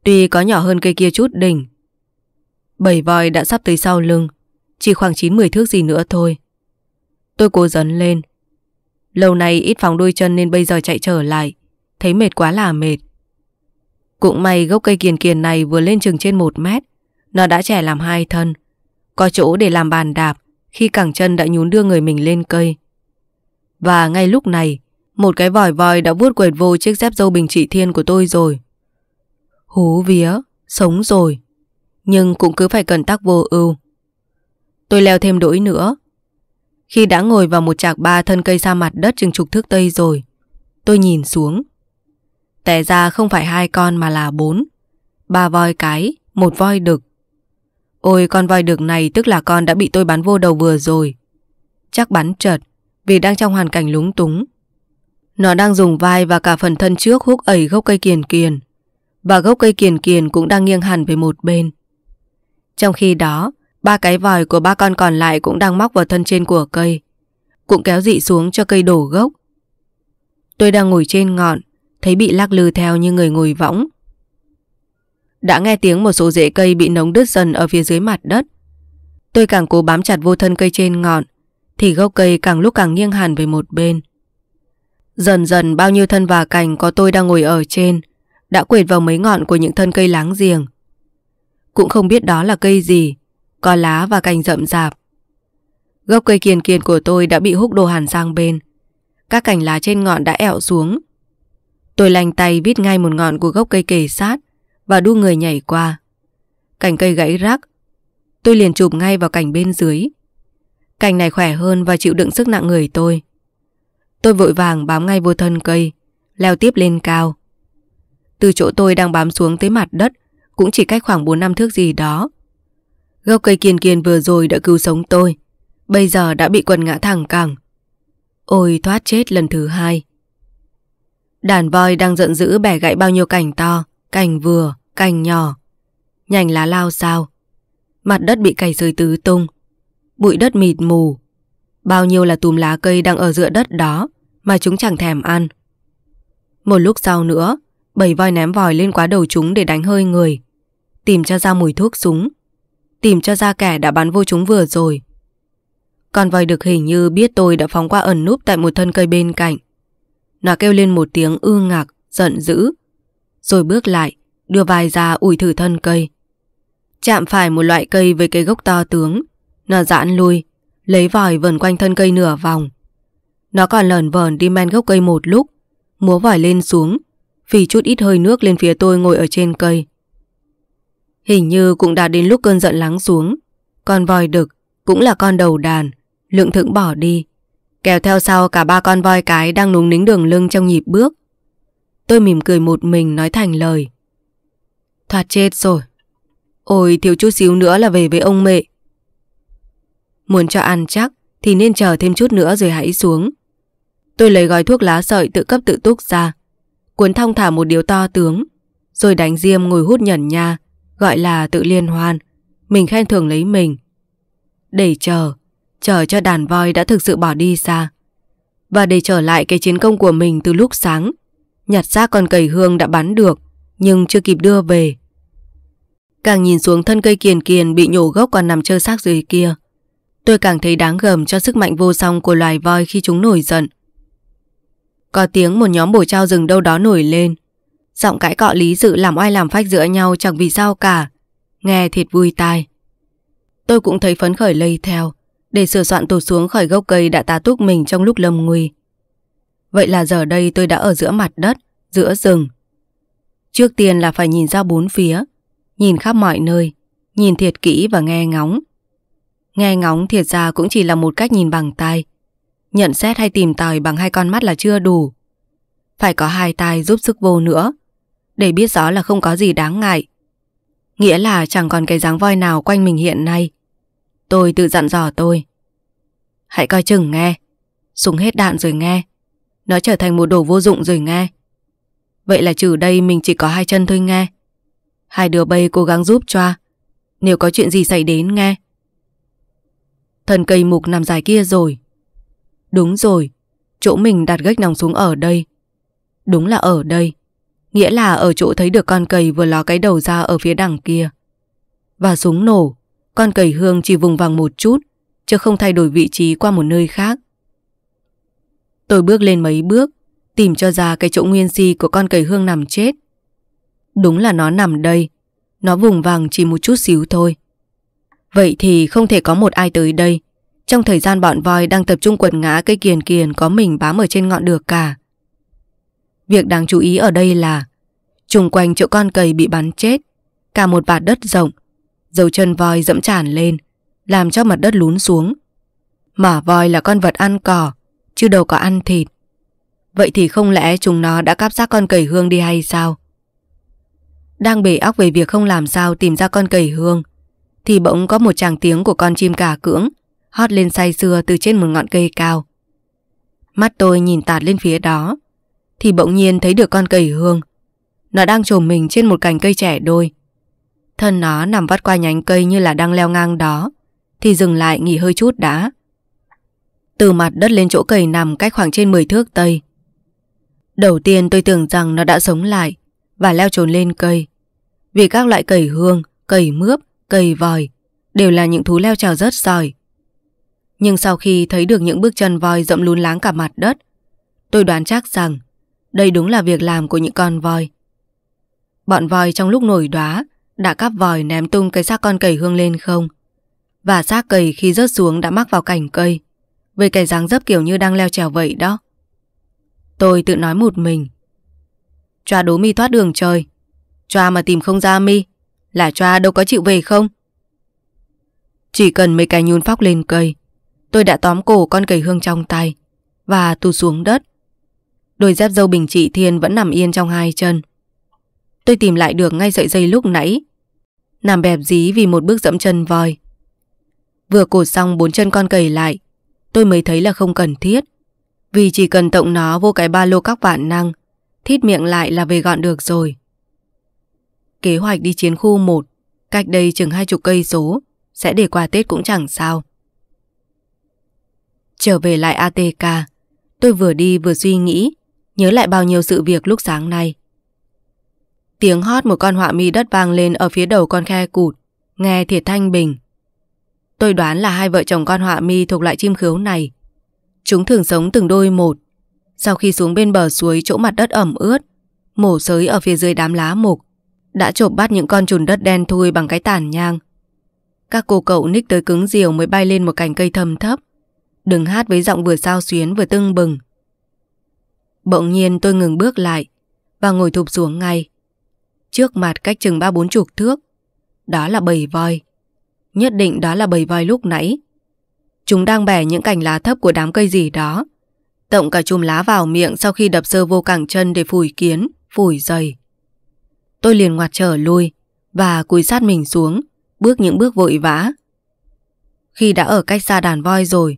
Tuy có nhỏ hơn cây kia chút đỉnh Bảy voi đã sắp tới sau lưng Chỉ khoảng 9-10 thước gì nữa thôi Tôi cố dấn lên Lâu nay ít phóng đôi chân nên bây giờ chạy trở lại Thấy mệt quá là mệt Cũng may gốc cây kiền kiền này vừa lên chừng trên 1 mét Nó đã trẻ làm hai thân Có chỗ để làm bàn đạp Khi cẳng chân đã nhún đưa người mình lên cây Và ngay lúc này Một cái vòi vòi đã vuốt quệt vô chiếc dép dâu bình trị thiên của tôi rồi Hú vía, sống rồi. Nhưng cũng cứ phải cần tác vô ưu. Tôi leo thêm đỗi nữa. Khi đã ngồi vào một chạc ba thân cây xa mặt đất chừng trục thước tây rồi, tôi nhìn xuống. tẻ ra không phải hai con mà là bốn. Ba voi cái, một voi đực. Ôi con voi đực này tức là con đã bị tôi bắn vô đầu vừa rồi. Chắc bắn trật, vì đang trong hoàn cảnh lúng túng. Nó đang dùng vai và cả phần thân trước húc ẩy gốc cây kiền kiền và gốc cây kiền kiền cũng đang nghiêng hẳn về một bên. Trong khi đó, ba cái vòi của ba con còn lại cũng đang móc vào thân trên của cây, cũng kéo dị xuống cho cây đổ gốc. Tôi đang ngồi trên ngọn, thấy bị lắc lư theo như người ngồi võng. Đã nghe tiếng một số rễ cây bị nóng đứt dần ở phía dưới mặt đất. Tôi càng cố bám chặt vô thân cây trên ngọn, thì gốc cây càng lúc càng nghiêng hẳn về một bên. Dần dần bao nhiêu thân và cành có tôi đang ngồi ở trên đã quệt vào mấy ngọn của những thân cây láng giềng. Cũng không biết đó là cây gì, có lá và cành rậm rạp. Gốc cây kiền kiền của tôi đã bị húc đồ hàn sang bên. Các cành lá trên ngọn đã ẹo xuống. Tôi lành tay vít ngay một ngọn của gốc cây kề sát và đu người nhảy qua. Cành cây gãy rắc. Tôi liền chụp ngay vào cành bên dưới. Cành này khỏe hơn và chịu đựng sức nặng người tôi. Tôi vội vàng bám ngay vô thân cây, leo tiếp lên cao. Từ chỗ tôi đang bám xuống tới mặt đất Cũng chỉ cách khoảng 4 năm thước gì đó Gốc cây kiên kiên vừa rồi đã cứu sống tôi Bây giờ đã bị quần ngã thẳng cẳng Ôi thoát chết lần thứ hai Đàn voi đang giận dữ bẻ gãy bao nhiêu cành to Cành vừa, cành nhỏ Nhành lá lao sao Mặt đất bị cày rơi tứ tung Bụi đất mịt mù Bao nhiêu là túm lá cây đang ở giữa đất đó Mà chúng chẳng thèm ăn Một lúc sau nữa Bầy voi ném vòi lên quá đầu chúng để đánh hơi người. Tìm cho ra mùi thuốc súng. Tìm cho ra kẻ đã bắn vô chúng vừa rồi. Con voi được hình như biết tôi đã phóng qua ẩn núp tại một thân cây bên cạnh. Nó kêu lên một tiếng ư ngạc, giận dữ. Rồi bước lại, đưa vai ra ủi thử thân cây. Chạm phải một loại cây với cây gốc to tướng. Nó giãn lui, lấy vòi vần quanh thân cây nửa vòng. Nó còn lờn vờn đi men gốc cây một lúc, múa vòi lên xuống, phì chút ít hơi nước lên phía tôi ngồi ở trên cây. Hình như cũng đã đến lúc cơn giận lắng xuống. Con voi đực cũng là con đầu đàn, lượng thượng bỏ đi. Kéo theo sau cả ba con voi cái đang núng nính đường lưng trong nhịp bước. Tôi mỉm cười một mình nói thành lời. Thoạt chết rồi. Ôi thiếu chút xíu nữa là về với ông mẹ. Muốn cho ăn chắc thì nên chờ thêm chút nữa rồi hãy xuống. Tôi lấy gói thuốc lá sợi tự cấp tự túc ra cuốn thong thả một điều to tướng, rồi đánh diêm ngồi hút nhẩn nha, gọi là tự liên hoan. Mình khen thưởng lấy mình. Để chờ, chờ cho đàn voi đã thực sự bỏ đi xa. Và để trở lại cái chiến công của mình từ lúc sáng, nhặt xác con cầy hương đã bắn được, nhưng chưa kịp đưa về. Càng nhìn xuống thân cây kiền kiền bị nhổ gốc còn nằm chơi xác dưới kia, tôi càng thấy đáng gờm cho sức mạnh vô song của loài voi khi chúng nổi giận. Có tiếng một nhóm bổ trao rừng đâu đó nổi lên Giọng cãi cọ lý dự làm oai làm phách giữa nhau chẳng vì sao cả Nghe thiệt vui tai Tôi cũng thấy phấn khởi lây theo Để sửa soạn tụt xuống khỏi gốc cây đã tá túc mình trong lúc lâm nguy Vậy là giờ đây tôi đã ở giữa mặt đất Giữa rừng Trước tiên là phải nhìn ra bốn phía Nhìn khắp mọi nơi Nhìn thiệt kỹ và nghe ngóng Nghe ngóng thiệt ra cũng chỉ là một cách nhìn bằng tay Nhận xét hay tìm tòi bằng hai con mắt là chưa đủ. Phải có hai tai giúp sức vô nữa. Để biết rõ là không có gì đáng ngại. Nghĩa là chẳng còn cái dáng voi nào quanh mình hiện nay. Tôi tự dặn dò tôi. Hãy coi chừng nghe. Súng hết đạn rồi nghe. Nó trở thành một đồ vô dụng rồi nghe. Vậy là trừ đây mình chỉ có hai chân thôi nghe. Hai đứa bay cố gắng giúp cho. Nếu có chuyện gì xảy đến nghe. Thần cây mục nằm dài kia rồi Đúng rồi, chỗ mình đặt gách nòng xuống ở đây. Đúng là ở đây. Nghĩa là ở chỗ thấy được con cầy vừa ló cái đầu ra ở phía đằng kia. Và súng nổ, con cầy hương chỉ vùng vàng một chút, chứ không thay đổi vị trí qua một nơi khác. Tôi bước lên mấy bước, tìm cho ra cái chỗ nguyên si của con cầy hương nằm chết. Đúng là nó nằm đây, nó vùng vàng chỉ một chút xíu thôi. Vậy thì không thể có một ai tới đây trong thời gian bọn voi đang tập trung quật ngã cây kiền kiền có mình bám ở trên ngọn được cả. Việc đáng chú ý ở đây là Trung quanh chỗ con cầy bị bắn chết Cả một vạt đất rộng dầu chân voi dẫm tràn lên Làm cho mặt đất lún xuống mà voi là con vật ăn cỏ Chứ đâu có ăn thịt Vậy thì không lẽ chúng nó đã cắp xác con cầy hương đi hay sao Đang bể óc về việc không làm sao tìm ra con cầy hương Thì bỗng có một chàng tiếng của con chim cà cưỡng hót lên say sưa từ trên một ngọn cây cao. Mắt tôi nhìn tạt lên phía đó, thì bỗng nhiên thấy được con cầy hương. Nó đang trồm mình trên một cành cây trẻ đôi. Thân nó nằm vắt qua nhánh cây như là đang leo ngang đó, thì dừng lại nghỉ hơi chút đã. Từ mặt đất lên chỗ cầy nằm cách khoảng trên 10 thước tây. Đầu tiên tôi tưởng rằng nó đã sống lại và leo trồn lên cây. Vì các loại cầy hương, cầy mướp, cầy vòi đều là những thú leo trèo rất giỏi nhưng sau khi thấy được những bước chân voi rộng lún láng cả mặt đất, tôi đoán chắc rằng đây đúng là việc làm của những con voi. Bọn voi trong lúc nổi đóa đã cắp vòi ném tung cái xác con cầy hương lên không. Và xác cầy khi rớt xuống đã mắc vào cành cây, với cái dáng dấp kiểu như đang leo trèo vậy đó. Tôi tự nói một mình. Choa đố mi thoát đường trời. Choa mà tìm không ra mi, là choa đâu có chịu về không? Chỉ cần mấy cái nhún phóc lên cây, Tôi đã tóm cổ con cầy hương trong tay và tu xuống đất. Đôi dép dâu bình trị thiên vẫn nằm yên trong hai chân. Tôi tìm lại được ngay sợi dây lúc nãy. Nằm bẹp dí vì một bước dẫm chân voi. Vừa cột xong bốn chân con cầy lại, tôi mới thấy là không cần thiết. Vì chỉ cần tộng nó vô cái ba lô các vạn năng, thít miệng lại là về gọn được rồi. Kế hoạch đi chiến khu 1, cách đây chừng hai chục cây số, sẽ để qua Tết cũng chẳng sao. Trở về lại ATK, tôi vừa đi vừa suy nghĩ, nhớ lại bao nhiêu sự việc lúc sáng nay. Tiếng hót một con họa mi đất vang lên ở phía đầu con khe cụt, nghe thiệt thanh bình. Tôi đoán là hai vợ chồng con họa mi thuộc loại chim khứu này. Chúng thường sống từng đôi một. Sau khi xuống bên bờ suối chỗ mặt đất ẩm ướt, mổ sới ở phía dưới đám lá mục, đã chộp bắt những con trùn đất đen thui bằng cái tàn nhang. Các cô cậu ních tới cứng diều mới bay lên một cành cây thâm thấp, Đừng hát với giọng vừa sao xuyến vừa tưng bừng Bỗng nhiên tôi ngừng bước lại Và ngồi thụp xuống ngay Trước mặt cách chừng ba bốn chục thước Đó là bầy voi Nhất định đó là bầy voi lúc nãy Chúng đang bẻ những cành lá thấp của đám cây gì đó tộng cả chùm lá vào miệng Sau khi đập sơ vô cẳng chân để phủi kiến Phủi giày Tôi liền ngoặt trở lui Và cúi sát mình xuống Bước những bước vội vã Khi đã ở cách xa đàn voi rồi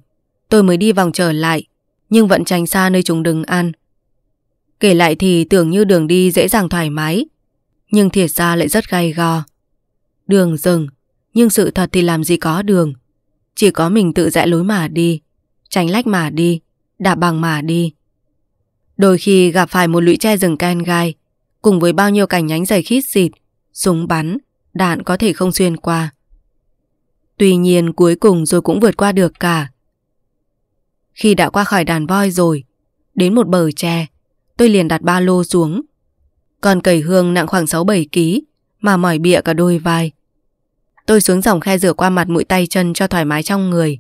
Tôi mới đi vòng trở lại Nhưng vẫn tránh xa nơi chúng đứng ăn Kể lại thì tưởng như đường đi dễ dàng thoải mái Nhưng thiệt ra lại rất gay go Đường rừng Nhưng sự thật thì làm gì có đường Chỉ có mình tự dạy lối mà đi Tránh lách mà đi Đạp bằng mà đi Đôi khi gặp phải một lũy tre rừng ken gai Cùng với bao nhiêu cành nhánh dày khít xịt Súng bắn Đạn có thể không xuyên qua Tuy nhiên cuối cùng rồi cũng vượt qua được cả khi đã qua khỏi đàn voi rồi, đến một bờ tre, tôi liền đặt ba lô xuống. Còn cầy hương nặng khoảng 6-7 kg mà mỏi bịa cả đôi vai. Tôi xuống dòng khe rửa qua mặt mũi tay chân cho thoải mái trong người.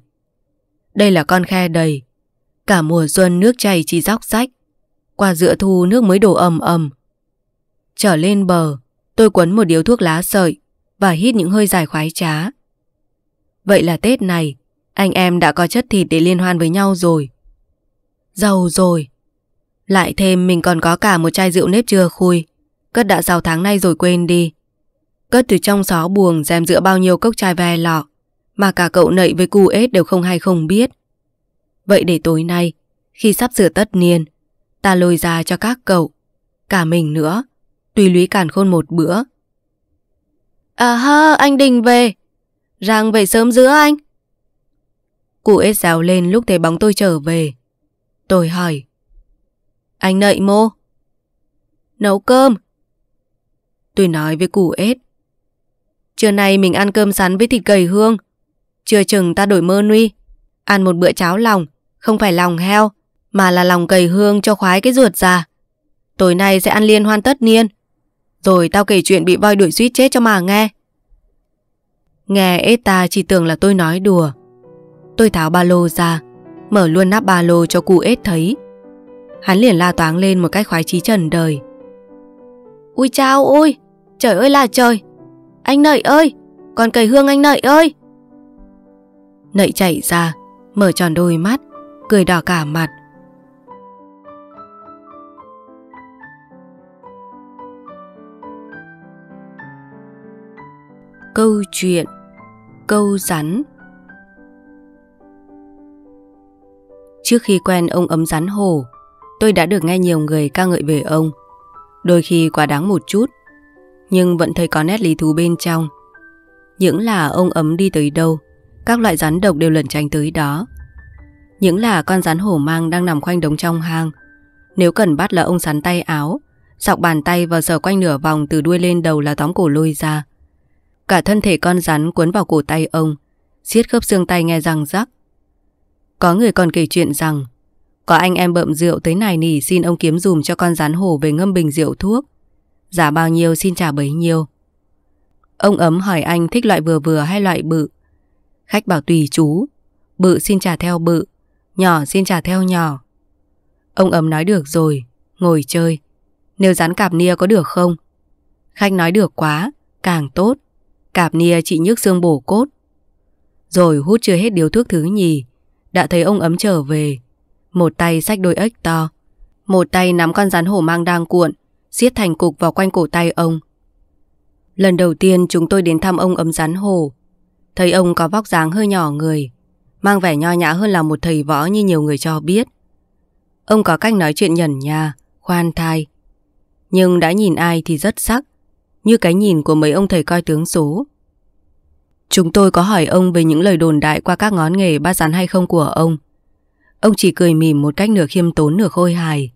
Đây là con khe đầy. Cả mùa xuân nước chảy chỉ róc rách. Qua giữa thu nước mới đổ ầm ầm. Trở lên bờ, tôi quấn một điếu thuốc lá sợi và hít những hơi dài khoái trá. Vậy là Tết này, anh em đã có chất thịt để liên hoan với nhau rồi. Giàu rồi. Lại thêm mình còn có cả một chai rượu nếp chưa khui. Cất đã 6 tháng nay rồi quên đi. Cất từ trong xó buồng dèm giữa bao nhiêu cốc chai ve lọ. Mà cả cậu nậy với cu ết đều không hay không biết. Vậy để tối nay, khi sắp sửa tất niên, ta lôi ra cho các cậu, cả mình nữa, tùy lũy cản khôn một bữa. À ha, anh Đình về. Rằng về sớm giữa anh. Cụ ếch rào lên lúc thấy bóng tôi trở về. Tôi hỏi. Anh nậy mô? Nấu cơm. Tôi nói với cụ ếch. Trưa nay mình ăn cơm sắn với thịt cầy hương. Chưa chừng ta đổi mơ nuy. Ăn một bữa cháo lòng, không phải lòng heo, mà là lòng cầy hương cho khoái cái ruột già. Tối nay sẽ ăn liên hoan tất niên. Rồi tao kể chuyện bị voi đuổi suýt chết cho mà nghe. Nghe ế ta chỉ tưởng là tôi nói đùa. Tôi tháo ba lô ra, mở luôn nắp ba lô cho cụ ết thấy. Hắn liền la toáng lên một cách khoái chí trần đời. Ui chao ôi, trời ơi là trời. Anh nợi ơi, còn cầy hương anh nợi ơi. Nợi chạy ra, mở tròn đôi mắt, cười đỏ cả mặt. Câu chuyện Câu rắn Trước khi quen ông ấm rắn hổ, tôi đã được nghe nhiều người ca ngợi về ông. Đôi khi quá đáng một chút, nhưng vẫn thấy có nét lý thú bên trong. Những là ông ấm đi tới đâu, các loại rắn độc đều lẩn tránh tới đó. Những là con rắn hổ mang đang nằm khoanh đống trong hang. Nếu cần bắt là ông sắn tay áo, sọc bàn tay và sờ quanh nửa vòng từ đuôi lên đầu là tóm cổ lôi ra. Cả thân thể con rắn cuốn vào cổ tay ông, siết khớp xương tay nghe răng rắc. Có người còn kể chuyện rằng Có anh em bậm rượu tới nài nỉ xin ông kiếm dùm cho con rán hổ về ngâm bình rượu thuốc Giả bao nhiêu xin trả bấy nhiêu Ông ấm hỏi anh thích loại vừa vừa hay loại bự Khách bảo tùy chú Bự xin trả theo bự Nhỏ xin trả theo nhỏ Ông ấm nói được rồi Ngồi chơi Nếu rán cạp nia có được không Khách nói được quá Càng tốt Cạp nia chị nhức xương bổ cốt Rồi hút chưa hết điếu thuốc thứ nhì đã thấy ông ấm trở về. Một tay sách đôi ếch to, một tay nắm con rắn hổ mang đang cuộn, siết thành cục vào quanh cổ tay ông. Lần đầu tiên chúng tôi đến thăm ông ấm rắn hổ. Thấy ông có vóc dáng hơi nhỏ người, mang vẻ nho nhã hơn là một thầy võ như nhiều người cho biết. Ông có cách nói chuyện nhẩn nha, khoan thai. Nhưng đã nhìn ai thì rất sắc, như cái nhìn của mấy ông thầy coi tướng số. Chúng tôi có hỏi ông về những lời đồn đại qua các ngón nghề bắt rắn hay không của ông. Ông chỉ cười mỉm một cách nửa khiêm tốn nửa khôi hài.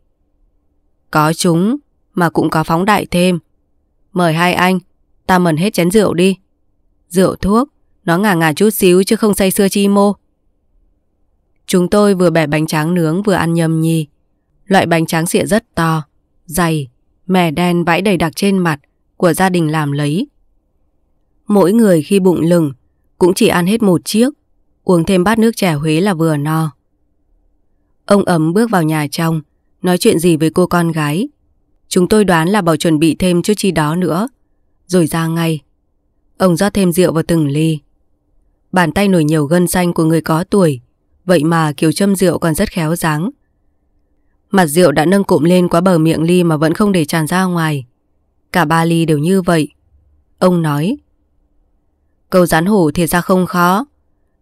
Có chúng, mà cũng có phóng đại thêm. Mời hai anh, ta mần hết chén rượu đi. Rượu thuốc, nó ngả ngả chút xíu chứ không say xưa chi mô. Chúng tôi vừa bẻ bánh tráng nướng vừa ăn nhâm nhi. Loại bánh tráng xịa rất to, dày, mè đen vãi đầy đặc trên mặt của gia đình làm lấy. Mỗi người khi bụng lừng cũng chỉ ăn hết một chiếc, uống thêm bát nước chè Huế là vừa no. Ông ấm bước vào nhà trong, nói chuyện gì với cô con gái. Chúng tôi đoán là bảo chuẩn bị thêm chút chi đó nữa. Rồi ra ngay. Ông rót thêm rượu vào từng ly. Bàn tay nổi nhiều gân xanh của người có tuổi, vậy mà kiểu châm rượu còn rất khéo dáng. Mặt rượu đã nâng cụm lên quá bờ miệng ly mà vẫn không để tràn ra ngoài. Cả ba ly đều như vậy. Ông nói, Câu rắn hổ thì ra không khó.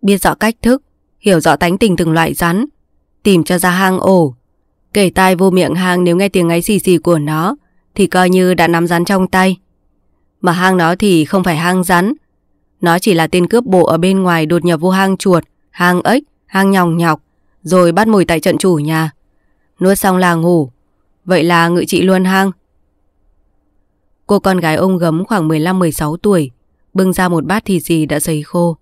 Biết rõ cách thức, hiểu rõ tánh tình từng loại rắn, tìm cho ra hang ổ. Kể tai vô miệng hang nếu nghe tiếng ấy xì xì của nó, thì coi như đã nắm rắn trong tay. Mà hang nó thì không phải hang rắn. Nó chỉ là tên cướp bộ ở bên ngoài đột nhập vô hang chuột, hang ếch, hang nhòng nhọc, rồi bắt mồi tại trận chủ nhà. Nuốt xong là ngủ. Vậy là ngự trị luôn hang. Cô con gái ông gấm khoảng 15-16 tuổi, bưng ra một bát thịt gì đã sấy khô.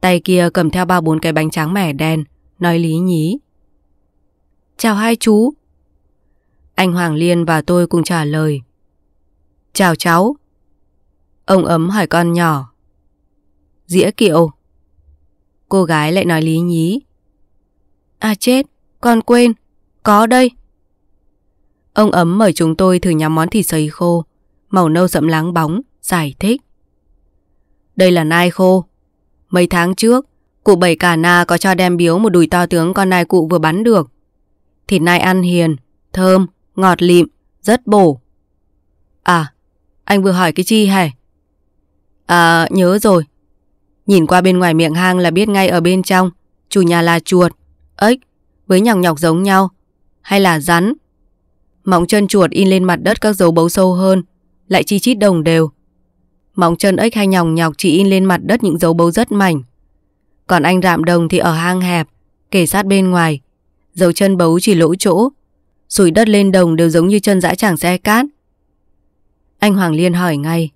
Tay kia cầm theo ba bốn cái bánh tráng mẻ đen, nói lý nhí. Chào hai chú. Anh Hoàng Liên và tôi cùng trả lời. Chào cháu. Ông ấm hỏi con nhỏ. Dĩa kiệu. Cô gái lại nói lý nhí. À chết, con quên, có đây. Ông ấm mời chúng tôi thử nhắm món thịt sấy khô, màu nâu sẫm láng bóng, giải thích. Đây là nai khô. Mấy tháng trước, cụ bảy cả na có cho đem biếu một đùi to tướng con nai cụ vừa bắn được. Thịt nai ăn hiền, thơm, ngọt lịm, rất bổ. À, anh vừa hỏi cái chi hả? À, nhớ rồi. Nhìn qua bên ngoài miệng hang là biết ngay ở bên trong, chủ nhà là chuột, ếch, với nhọc nhọc giống nhau, hay là rắn. Móng chân chuột in lên mặt đất các dấu bấu sâu hơn, lại chi chít đồng đều, Móng chân ếch hay nhòng nhọc chỉ in lên mặt đất những dấu bấu rất mảnh. Còn anh rạm đồng thì ở hang hẹp, kể sát bên ngoài. Dấu chân bấu chỉ lỗ chỗ. Sủi đất lên đồng đều giống như chân dã chẳng xe cát. Anh Hoàng Liên hỏi ngay.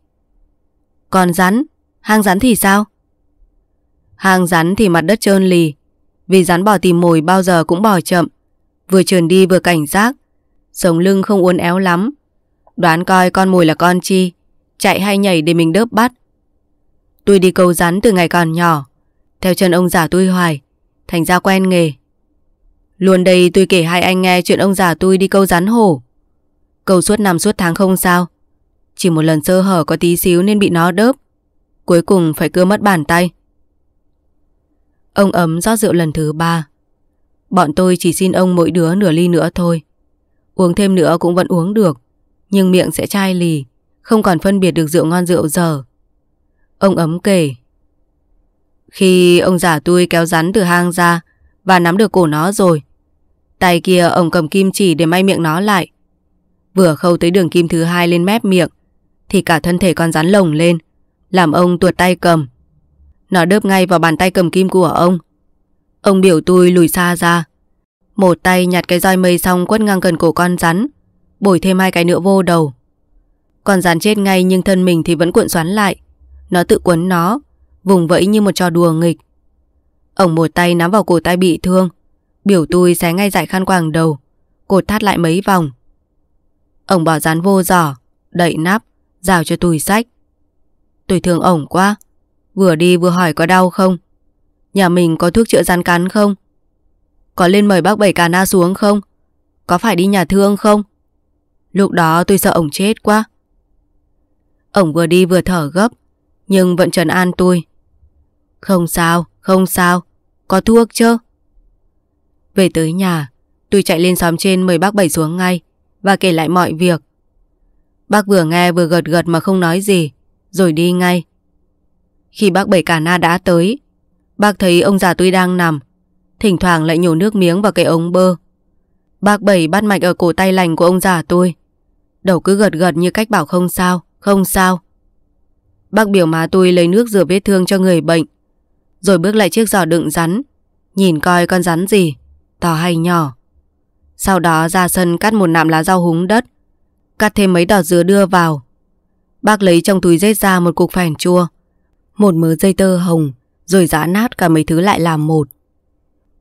Còn rắn, hang rắn thì sao? Hang rắn thì mặt đất trơn lì. Vì rắn bỏ tìm mồi bao giờ cũng bỏ chậm. Vừa trườn đi vừa cảnh giác. Sống lưng không uốn éo lắm. Đoán coi con mồi là con chi chạy hay nhảy để mình đớp bắt. Tôi đi câu rắn từ ngày còn nhỏ, theo chân ông già tôi hoài, thành ra quen nghề. Luôn đây tôi kể hai anh nghe chuyện ông già tôi đi câu rắn hổ. Câu suốt năm suốt tháng không sao, chỉ một lần sơ hở có tí xíu nên bị nó đớp, cuối cùng phải cưa mất bàn tay. Ông ấm rót rượu lần thứ ba. Bọn tôi chỉ xin ông mỗi đứa nửa ly nữa thôi. Uống thêm nữa cũng vẫn uống được, nhưng miệng sẽ chai lì. Không còn phân biệt được rượu ngon rượu dở Ông ấm kể Khi ông giả tôi kéo rắn từ hang ra Và nắm được cổ nó rồi Tay kia ông cầm kim chỉ để may miệng nó lại Vừa khâu tới đường kim thứ hai lên mép miệng Thì cả thân thể con rắn lồng lên Làm ông tuột tay cầm Nó đớp ngay vào bàn tay cầm kim của ông Ông biểu tôi lùi xa ra Một tay nhặt cái roi mây xong quất ngang gần cổ con rắn Bổi thêm hai cái nữa vô đầu còn rắn chết ngay nhưng thân mình thì vẫn cuộn xoắn lại Nó tự quấn nó Vùng vẫy như một trò đùa nghịch Ông một tay nắm vào cổ tay bị thương Biểu tôi xé ngay dải khăn quàng đầu Cột thắt lại mấy vòng Ông bỏ rán vô giỏ Đậy nắp Rào cho tôi sách Tôi thương ổng quá Vừa đi vừa hỏi có đau không Nhà mình có thuốc chữa rắn cắn không Có lên mời bác Bảy Cà Na xuống không Có phải đi nhà thương không Lúc đó tôi sợ ổng chết quá Ông vừa đi vừa thở gấp Nhưng vẫn trần an tôi Không sao, không sao Có thuốc chứ Về tới nhà Tôi chạy lên xóm trên mời bác Bảy xuống ngay Và kể lại mọi việc Bác vừa nghe vừa gật gật mà không nói gì Rồi đi ngay Khi bác Bảy cả na đã tới Bác thấy ông già tôi đang nằm Thỉnh thoảng lại nhổ nước miếng vào cái ống bơ Bác Bảy bắt mạch ở cổ tay lành của ông già tôi Đầu cứ gật gật như cách bảo không sao không sao. Bác biểu má tôi lấy nước rửa vết thương cho người bệnh. Rồi bước lại chiếc giỏ đựng rắn. Nhìn coi con rắn gì. To hay nhỏ. Sau đó ra sân cắt một nạm lá rau húng đất. Cắt thêm mấy đọt dứa đưa vào. Bác lấy trong túi rết ra một cục phèn chua. Một mớ dây tơ hồng. Rồi giã nát cả mấy thứ lại làm một.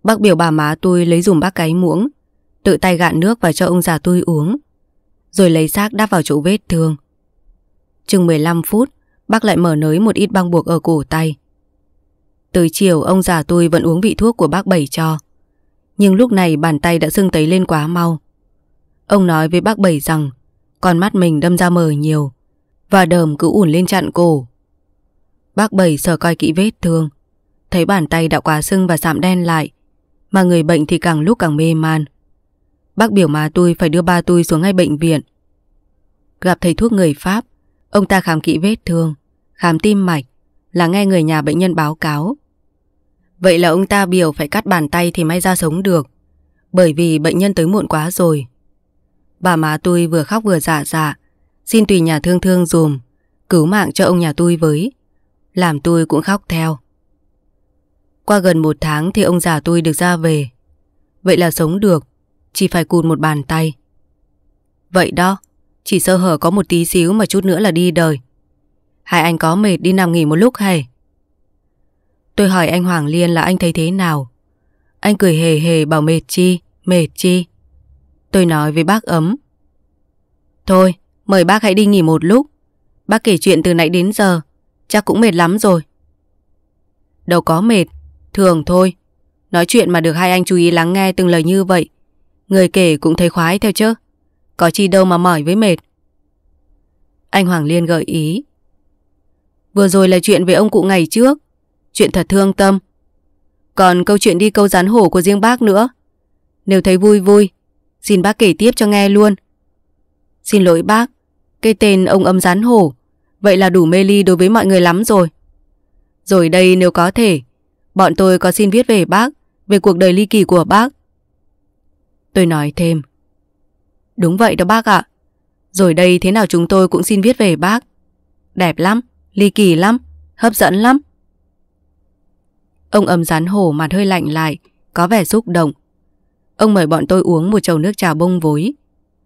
Bác biểu bà má tôi lấy dùng bác cái muỗng. Tự tay gạn nước và cho ông già tôi uống. Rồi lấy xác đắp vào chỗ vết thương. Chừng 15 phút Bác lại mở nới một ít băng buộc ở cổ tay Tới chiều ông già tôi vẫn uống vị thuốc của bác Bảy cho Nhưng lúc này bàn tay đã sưng tấy lên quá mau Ông nói với bác Bảy rằng Con mắt mình đâm ra mờ nhiều Và đờm cứ ủn lên chặn cổ Bác Bảy sờ coi kỹ vết thương Thấy bàn tay đã quá sưng và sạm đen lại Mà người bệnh thì càng lúc càng mê man Bác biểu mà tôi phải đưa ba tôi xuống ngay bệnh viện Gặp thầy thuốc người Pháp Ông ta khám kỹ vết thương, khám tim mạch, là nghe người nhà bệnh nhân báo cáo. Vậy là ông ta biểu phải cắt bàn tay thì may ra sống được, bởi vì bệnh nhân tới muộn quá rồi. Bà má tôi vừa khóc vừa dạ dạ, xin tùy nhà thương thương dùm, cứu mạng cho ông nhà tôi với. Làm tôi cũng khóc theo. Qua gần một tháng thì ông già tôi được ra về. Vậy là sống được, chỉ phải cụt một bàn tay. Vậy đó, chỉ sơ hở có một tí xíu mà chút nữa là đi đời Hai anh có mệt đi nằm nghỉ một lúc hay Tôi hỏi anh Hoàng Liên là anh thấy thế nào Anh cười hề hề bảo mệt chi Mệt chi Tôi nói với bác ấm Thôi mời bác hãy đi nghỉ một lúc Bác kể chuyện từ nãy đến giờ Chắc cũng mệt lắm rồi Đâu có mệt Thường thôi Nói chuyện mà được hai anh chú ý lắng nghe từng lời như vậy Người kể cũng thấy khoái theo chứ có chi đâu mà mỏi với mệt Anh Hoàng Liên gợi ý Vừa rồi là chuyện về ông cụ ngày trước Chuyện thật thương tâm Còn câu chuyện đi câu rán hổ của riêng bác nữa Nếu thấy vui vui Xin bác kể tiếp cho nghe luôn Xin lỗi bác Cái tên ông âm rán hổ Vậy là đủ mê ly đối với mọi người lắm rồi Rồi đây nếu có thể Bọn tôi có xin viết về bác Về cuộc đời ly kỳ của bác Tôi nói thêm Đúng vậy đó bác ạ. Rồi đây thế nào chúng tôi cũng xin viết về bác. Đẹp lắm, ly kỳ lắm, hấp dẫn lắm. Ông ấm rán hổ mặt hơi lạnh lại, có vẻ xúc động. Ông mời bọn tôi uống một chầu nước trà bông vối.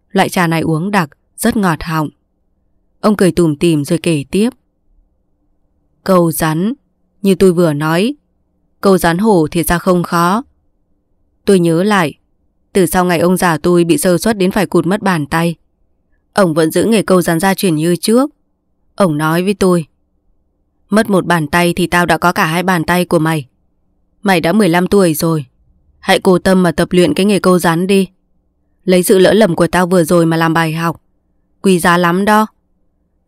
Loại trà này uống đặc, rất ngọt họng. Ông cười tùm tìm rồi kể tiếp. Câu rắn, như tôi vừa nói, câu rắn hổ thì ra không khó. Tôi nhớ lại, từ sau ngày ông già tôi bị sơ suất đến phải cụt mất bàn tay Ông vẫn giữ nghề câu rắn ra truyền như trước Ông nói với tôi Mất một bàn tay thì tao đã có cả hai bàn tay của mày Mày đã 15 tuổi rồi Hãy cố tâm mà tập luyện cái nghề câu rắn đi Lấy sự lỡ lầm của tao vừa rồi mà làm bài học Quý giá lắm đó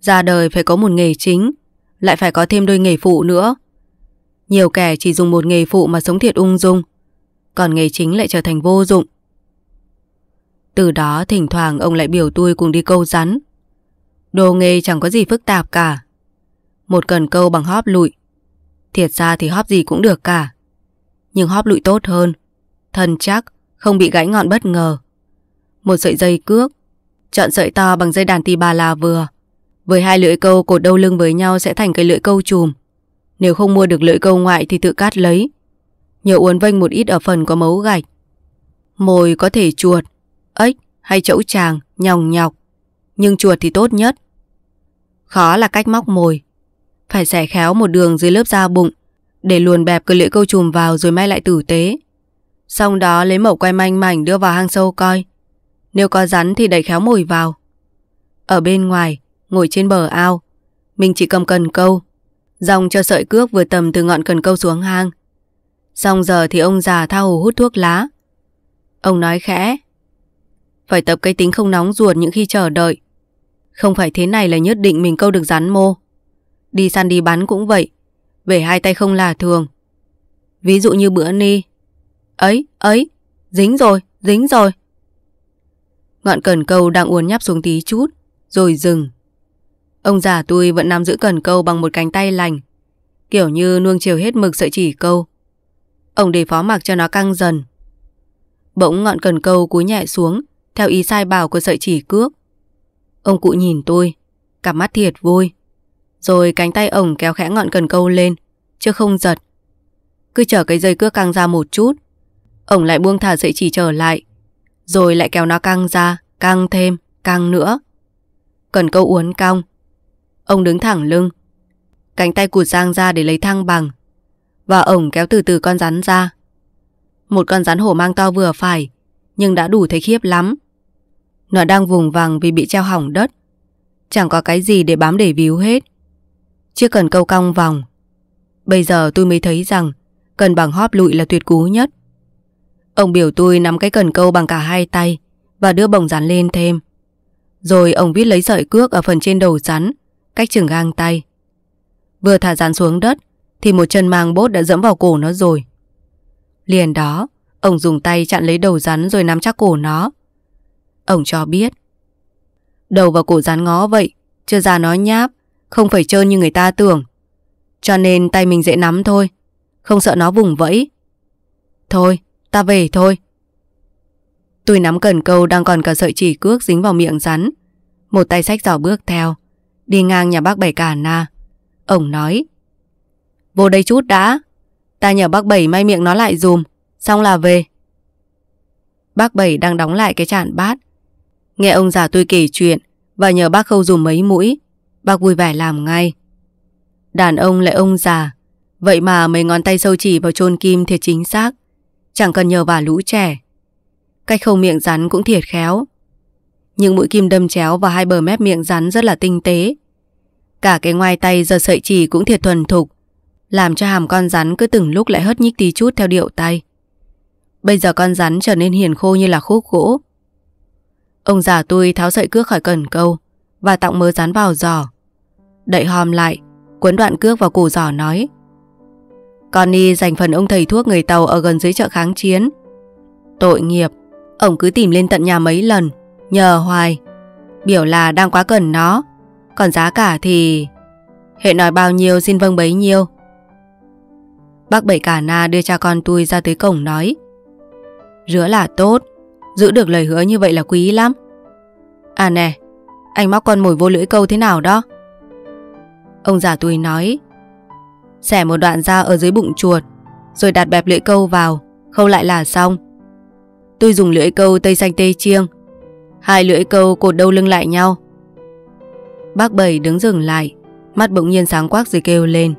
Ra đời phải có một nghề chính Lại phải có thêm đôi nghề phụ nữa Nhiều kẻ chỉ dùng một nghề phụ mà sống thiệt ung dung Còn nghề chính lại trở thành vô dụng từ đó thỉnh thoảng ông lại biểu tôi cùng đi câu rắn. Đồ nghề chẳng có gì phức tạp cả. Một cần câu bằng hóp lụi. Thiệt ra thì hóp gì cũng được cả. Nhưng hóp lụi tốt hơn. Thân chắc, không bị gãy ngọn bất ngờ. Một sợi dây cước. Chọn sợi to bằng dây đàn tì bà là vừa. Với hai lưỡi câu cột đầu lưng với nhau sẽ thành cái lưỡi câu chùm. Nếu không mua được lưỡi câu ngoại thì tự cắt lấy. Nhờ uốn vênh một ít ở phần có mấu gạch. Mồi có thể chuột, ếch hay chẫu tràng nhòng nhọc, nhưng chuột thì tốt nhất. Khó là cách móc mồi, phải xẻ khéo một đường dưới lớp da bụng để luồn bẹp cơ lưỡi câu trùm vào rồi may lại tử tế. Xong đó lấy mẩu quay manh mảnh đưa vào hang sâu coi. Nếu có rắn thì đẩy khéo mồi vào. Ở bên ngoài, ngồi trên bờ ao, mình chỉ cầm cần câu, dòng cho sợi cước vừa tầm từ ngọn cần câu xuống hang. Xong giờ thì ông già tha hồ hút thuốc lá. Ông nói khẽ, phải tập cái tính không nóng ruột những khi chờ đợi. Không phải thế này là nhất định mình câu được rắn mô. Đi săn đi bắn cũng vậy. Về hai tay không là thường. Ví dụ như bữa ni. Ấy, ấy, dính rồi, dính rồi. Ngọn cần câu đang uốn nhắp xuống tí chút, rồi dừng. Ông già tôi vẫn nắm giữ cần câu bằng một cánh tay lành, kiểu như nuông chiều hết mực sợi chỉ câu. Ông để phó mặc cho nó căng dần. Bỗng ngọn cần câu cúi nhẹ xuống, theo ý sai bảo của sợi chỉ cước. Ông cụ nhìn tôi, cặp mắt thiệt vui. Rồi cánh tay ổng kéo khẽ ngọn cần câu lên, chứ không giật. Cứ chở cái dây cước căng ra một chút. Ổng lại buông thả sợi chỉ trở lại. Rồi lại kéo nó căng ra, căng thêm, căng nữa. Cần câu uốn cong. Ông đứng thẳng lưng. Cánh tay cụt giang ra để lấy thăng bằng. Và ổng kéo từ từ con rắn ra. Một con rắn hổ mang to vừa phải, nhưng đã đủ thấy khiếp lắm. Nó đang vùng vằng vì bị treo hỏng đất Chẳng có cái gì để bám để víu hết chưa cần câu cong vòng Bây giờ tôi mới thấy rằng Cần bằng hóp lụi là tuyệt cú nhất Ông biểu tôi nắm cái cần câu bằng cả hai tay Và đưa bồng rắn lên thêm Rồi ông viết lấy sợi cước Ở phần trên đầu rắn Cách chừng gang tay Vừa thả rắn xuống đất Thì một chân mang bốt đã dẫm vào cổ nó rồi Liền đó Ông dùng tay chặn lấy đầu rắn rồi nắm chắc cổ nó Ông cho biết Đầu vào cổ rán ngó vậy Chưa ra nói nháp Không phải trơn như người ta tưởng Cho nên tay mình dễ nắm thôi Không sợ nó vùng vẫy Thôi ta về thôi Tôi nắm cần câu đang còn cả sợi chỉ cước dính vào miệng rắn Một tay sách giỏ bước theo Đi ngang nhà bác Bảy cả na Ông nói Vô đây chút đã Ta nhờ bác Bảy may miệng nó lại dùm Xong là về Bác Bảy đang đóng lại cái chạn bát Nghe ông già tôi kể chuyện và nhờ bác khâu dùng mấy mũi, bác vui vẻ làm ngay. Đàn ông lại ông già, vậy mà mấy ngón tay sâu chỉ vào chôn kim thiệt chính xác, chẳng cần nhờ vả lũ trẻ. Cách khâu miệng rắn cũng thiệt khéo. Những mũi kim đâm chéo vào hai bờ mép miệng rắn rất là tinh tế. Cả cái ngoài tay giờ sợi chỉ cũng thiệt thuần thục, làm cho hàm con rắn cứ từng lúc lại hất nhích tí chút theo điệu tay. Bây giờ con rắn trở nên hiền khô như là khúc gỗ Ông già tôi tháo sợi cước khỏi cần câu và tặng mớ dán vào giỏ. Đậy hòm lại, quấn đoạn cước vào cổ giỏ nói. Con đi dành phần ông thầy thuốc người Tàu ở gần dưới chợ kháng chiến. Tội nghiệp, ông cứ tìm lên tận nhà mấy lần, nhờ hoài. Biểu là đang quá cần nó, còn giá cả thì... Hệ nói bao nhiêu xin vâng bấy nhiêu. Bác Bảy Cả Na đưa cha con tôi ra tới cổng nói. Rửa là tốt, Giữ được lời hứa như vậy là quý lắm À nè Anh móc con mồi vô lưỡi câu thế nào đó Ông già tuổi nói Xẻ một đoạn ra ở dưới bụng chuột Rồi đặt bẹp lưỡi câu vào Khâu lại là xong Tôi dùng lưỡi câu tây xanh tê chiêng Hai lưỡi câu cột đầu lưng lại nhau Bác Bảy đứng dừng lại Mắt bỗng nhiên sáng quắc rồi kêu lên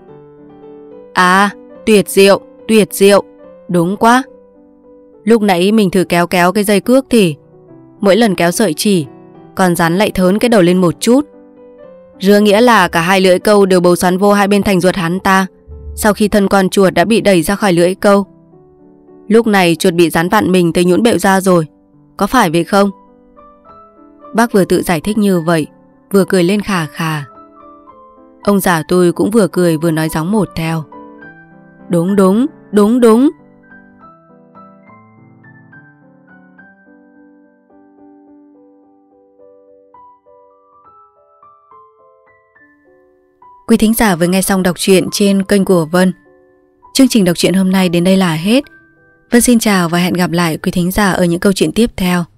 À tuyệt diệu Tuyệt diệu Đúng quá Lúc nãy mình thử kéo kéo cái dây cước thì Mỗi lần kéo sợi chỉ Còn rắn lại thớn cái đầu lên một chút Rứa nghĩa là cả hai lưỡi câu đều bầu xoắn vô hai bên thành ruột hắn ta Sau khi thân con chuột đã bị đẩy ra khỏi lưỡi câu Lúc này chuột bị rắn vặn mình tới nhũn bẹo ra rồi Có phải vậy không? Bác vừa tự giải thích như vậy Vừa cười lên khà khà Ông già tôi cũng vừa cười vừa nói gióng một theo Đúng đúng, đúng đúng Quý thính giả vừa nghe xong đọc truyện trên kênh của Vân. Chương trình đọc truyện hôm nay đến đây là hết. Vân xin chào và hẹn gặp lại quý thính giả ở những câu chuyện tiếp theo.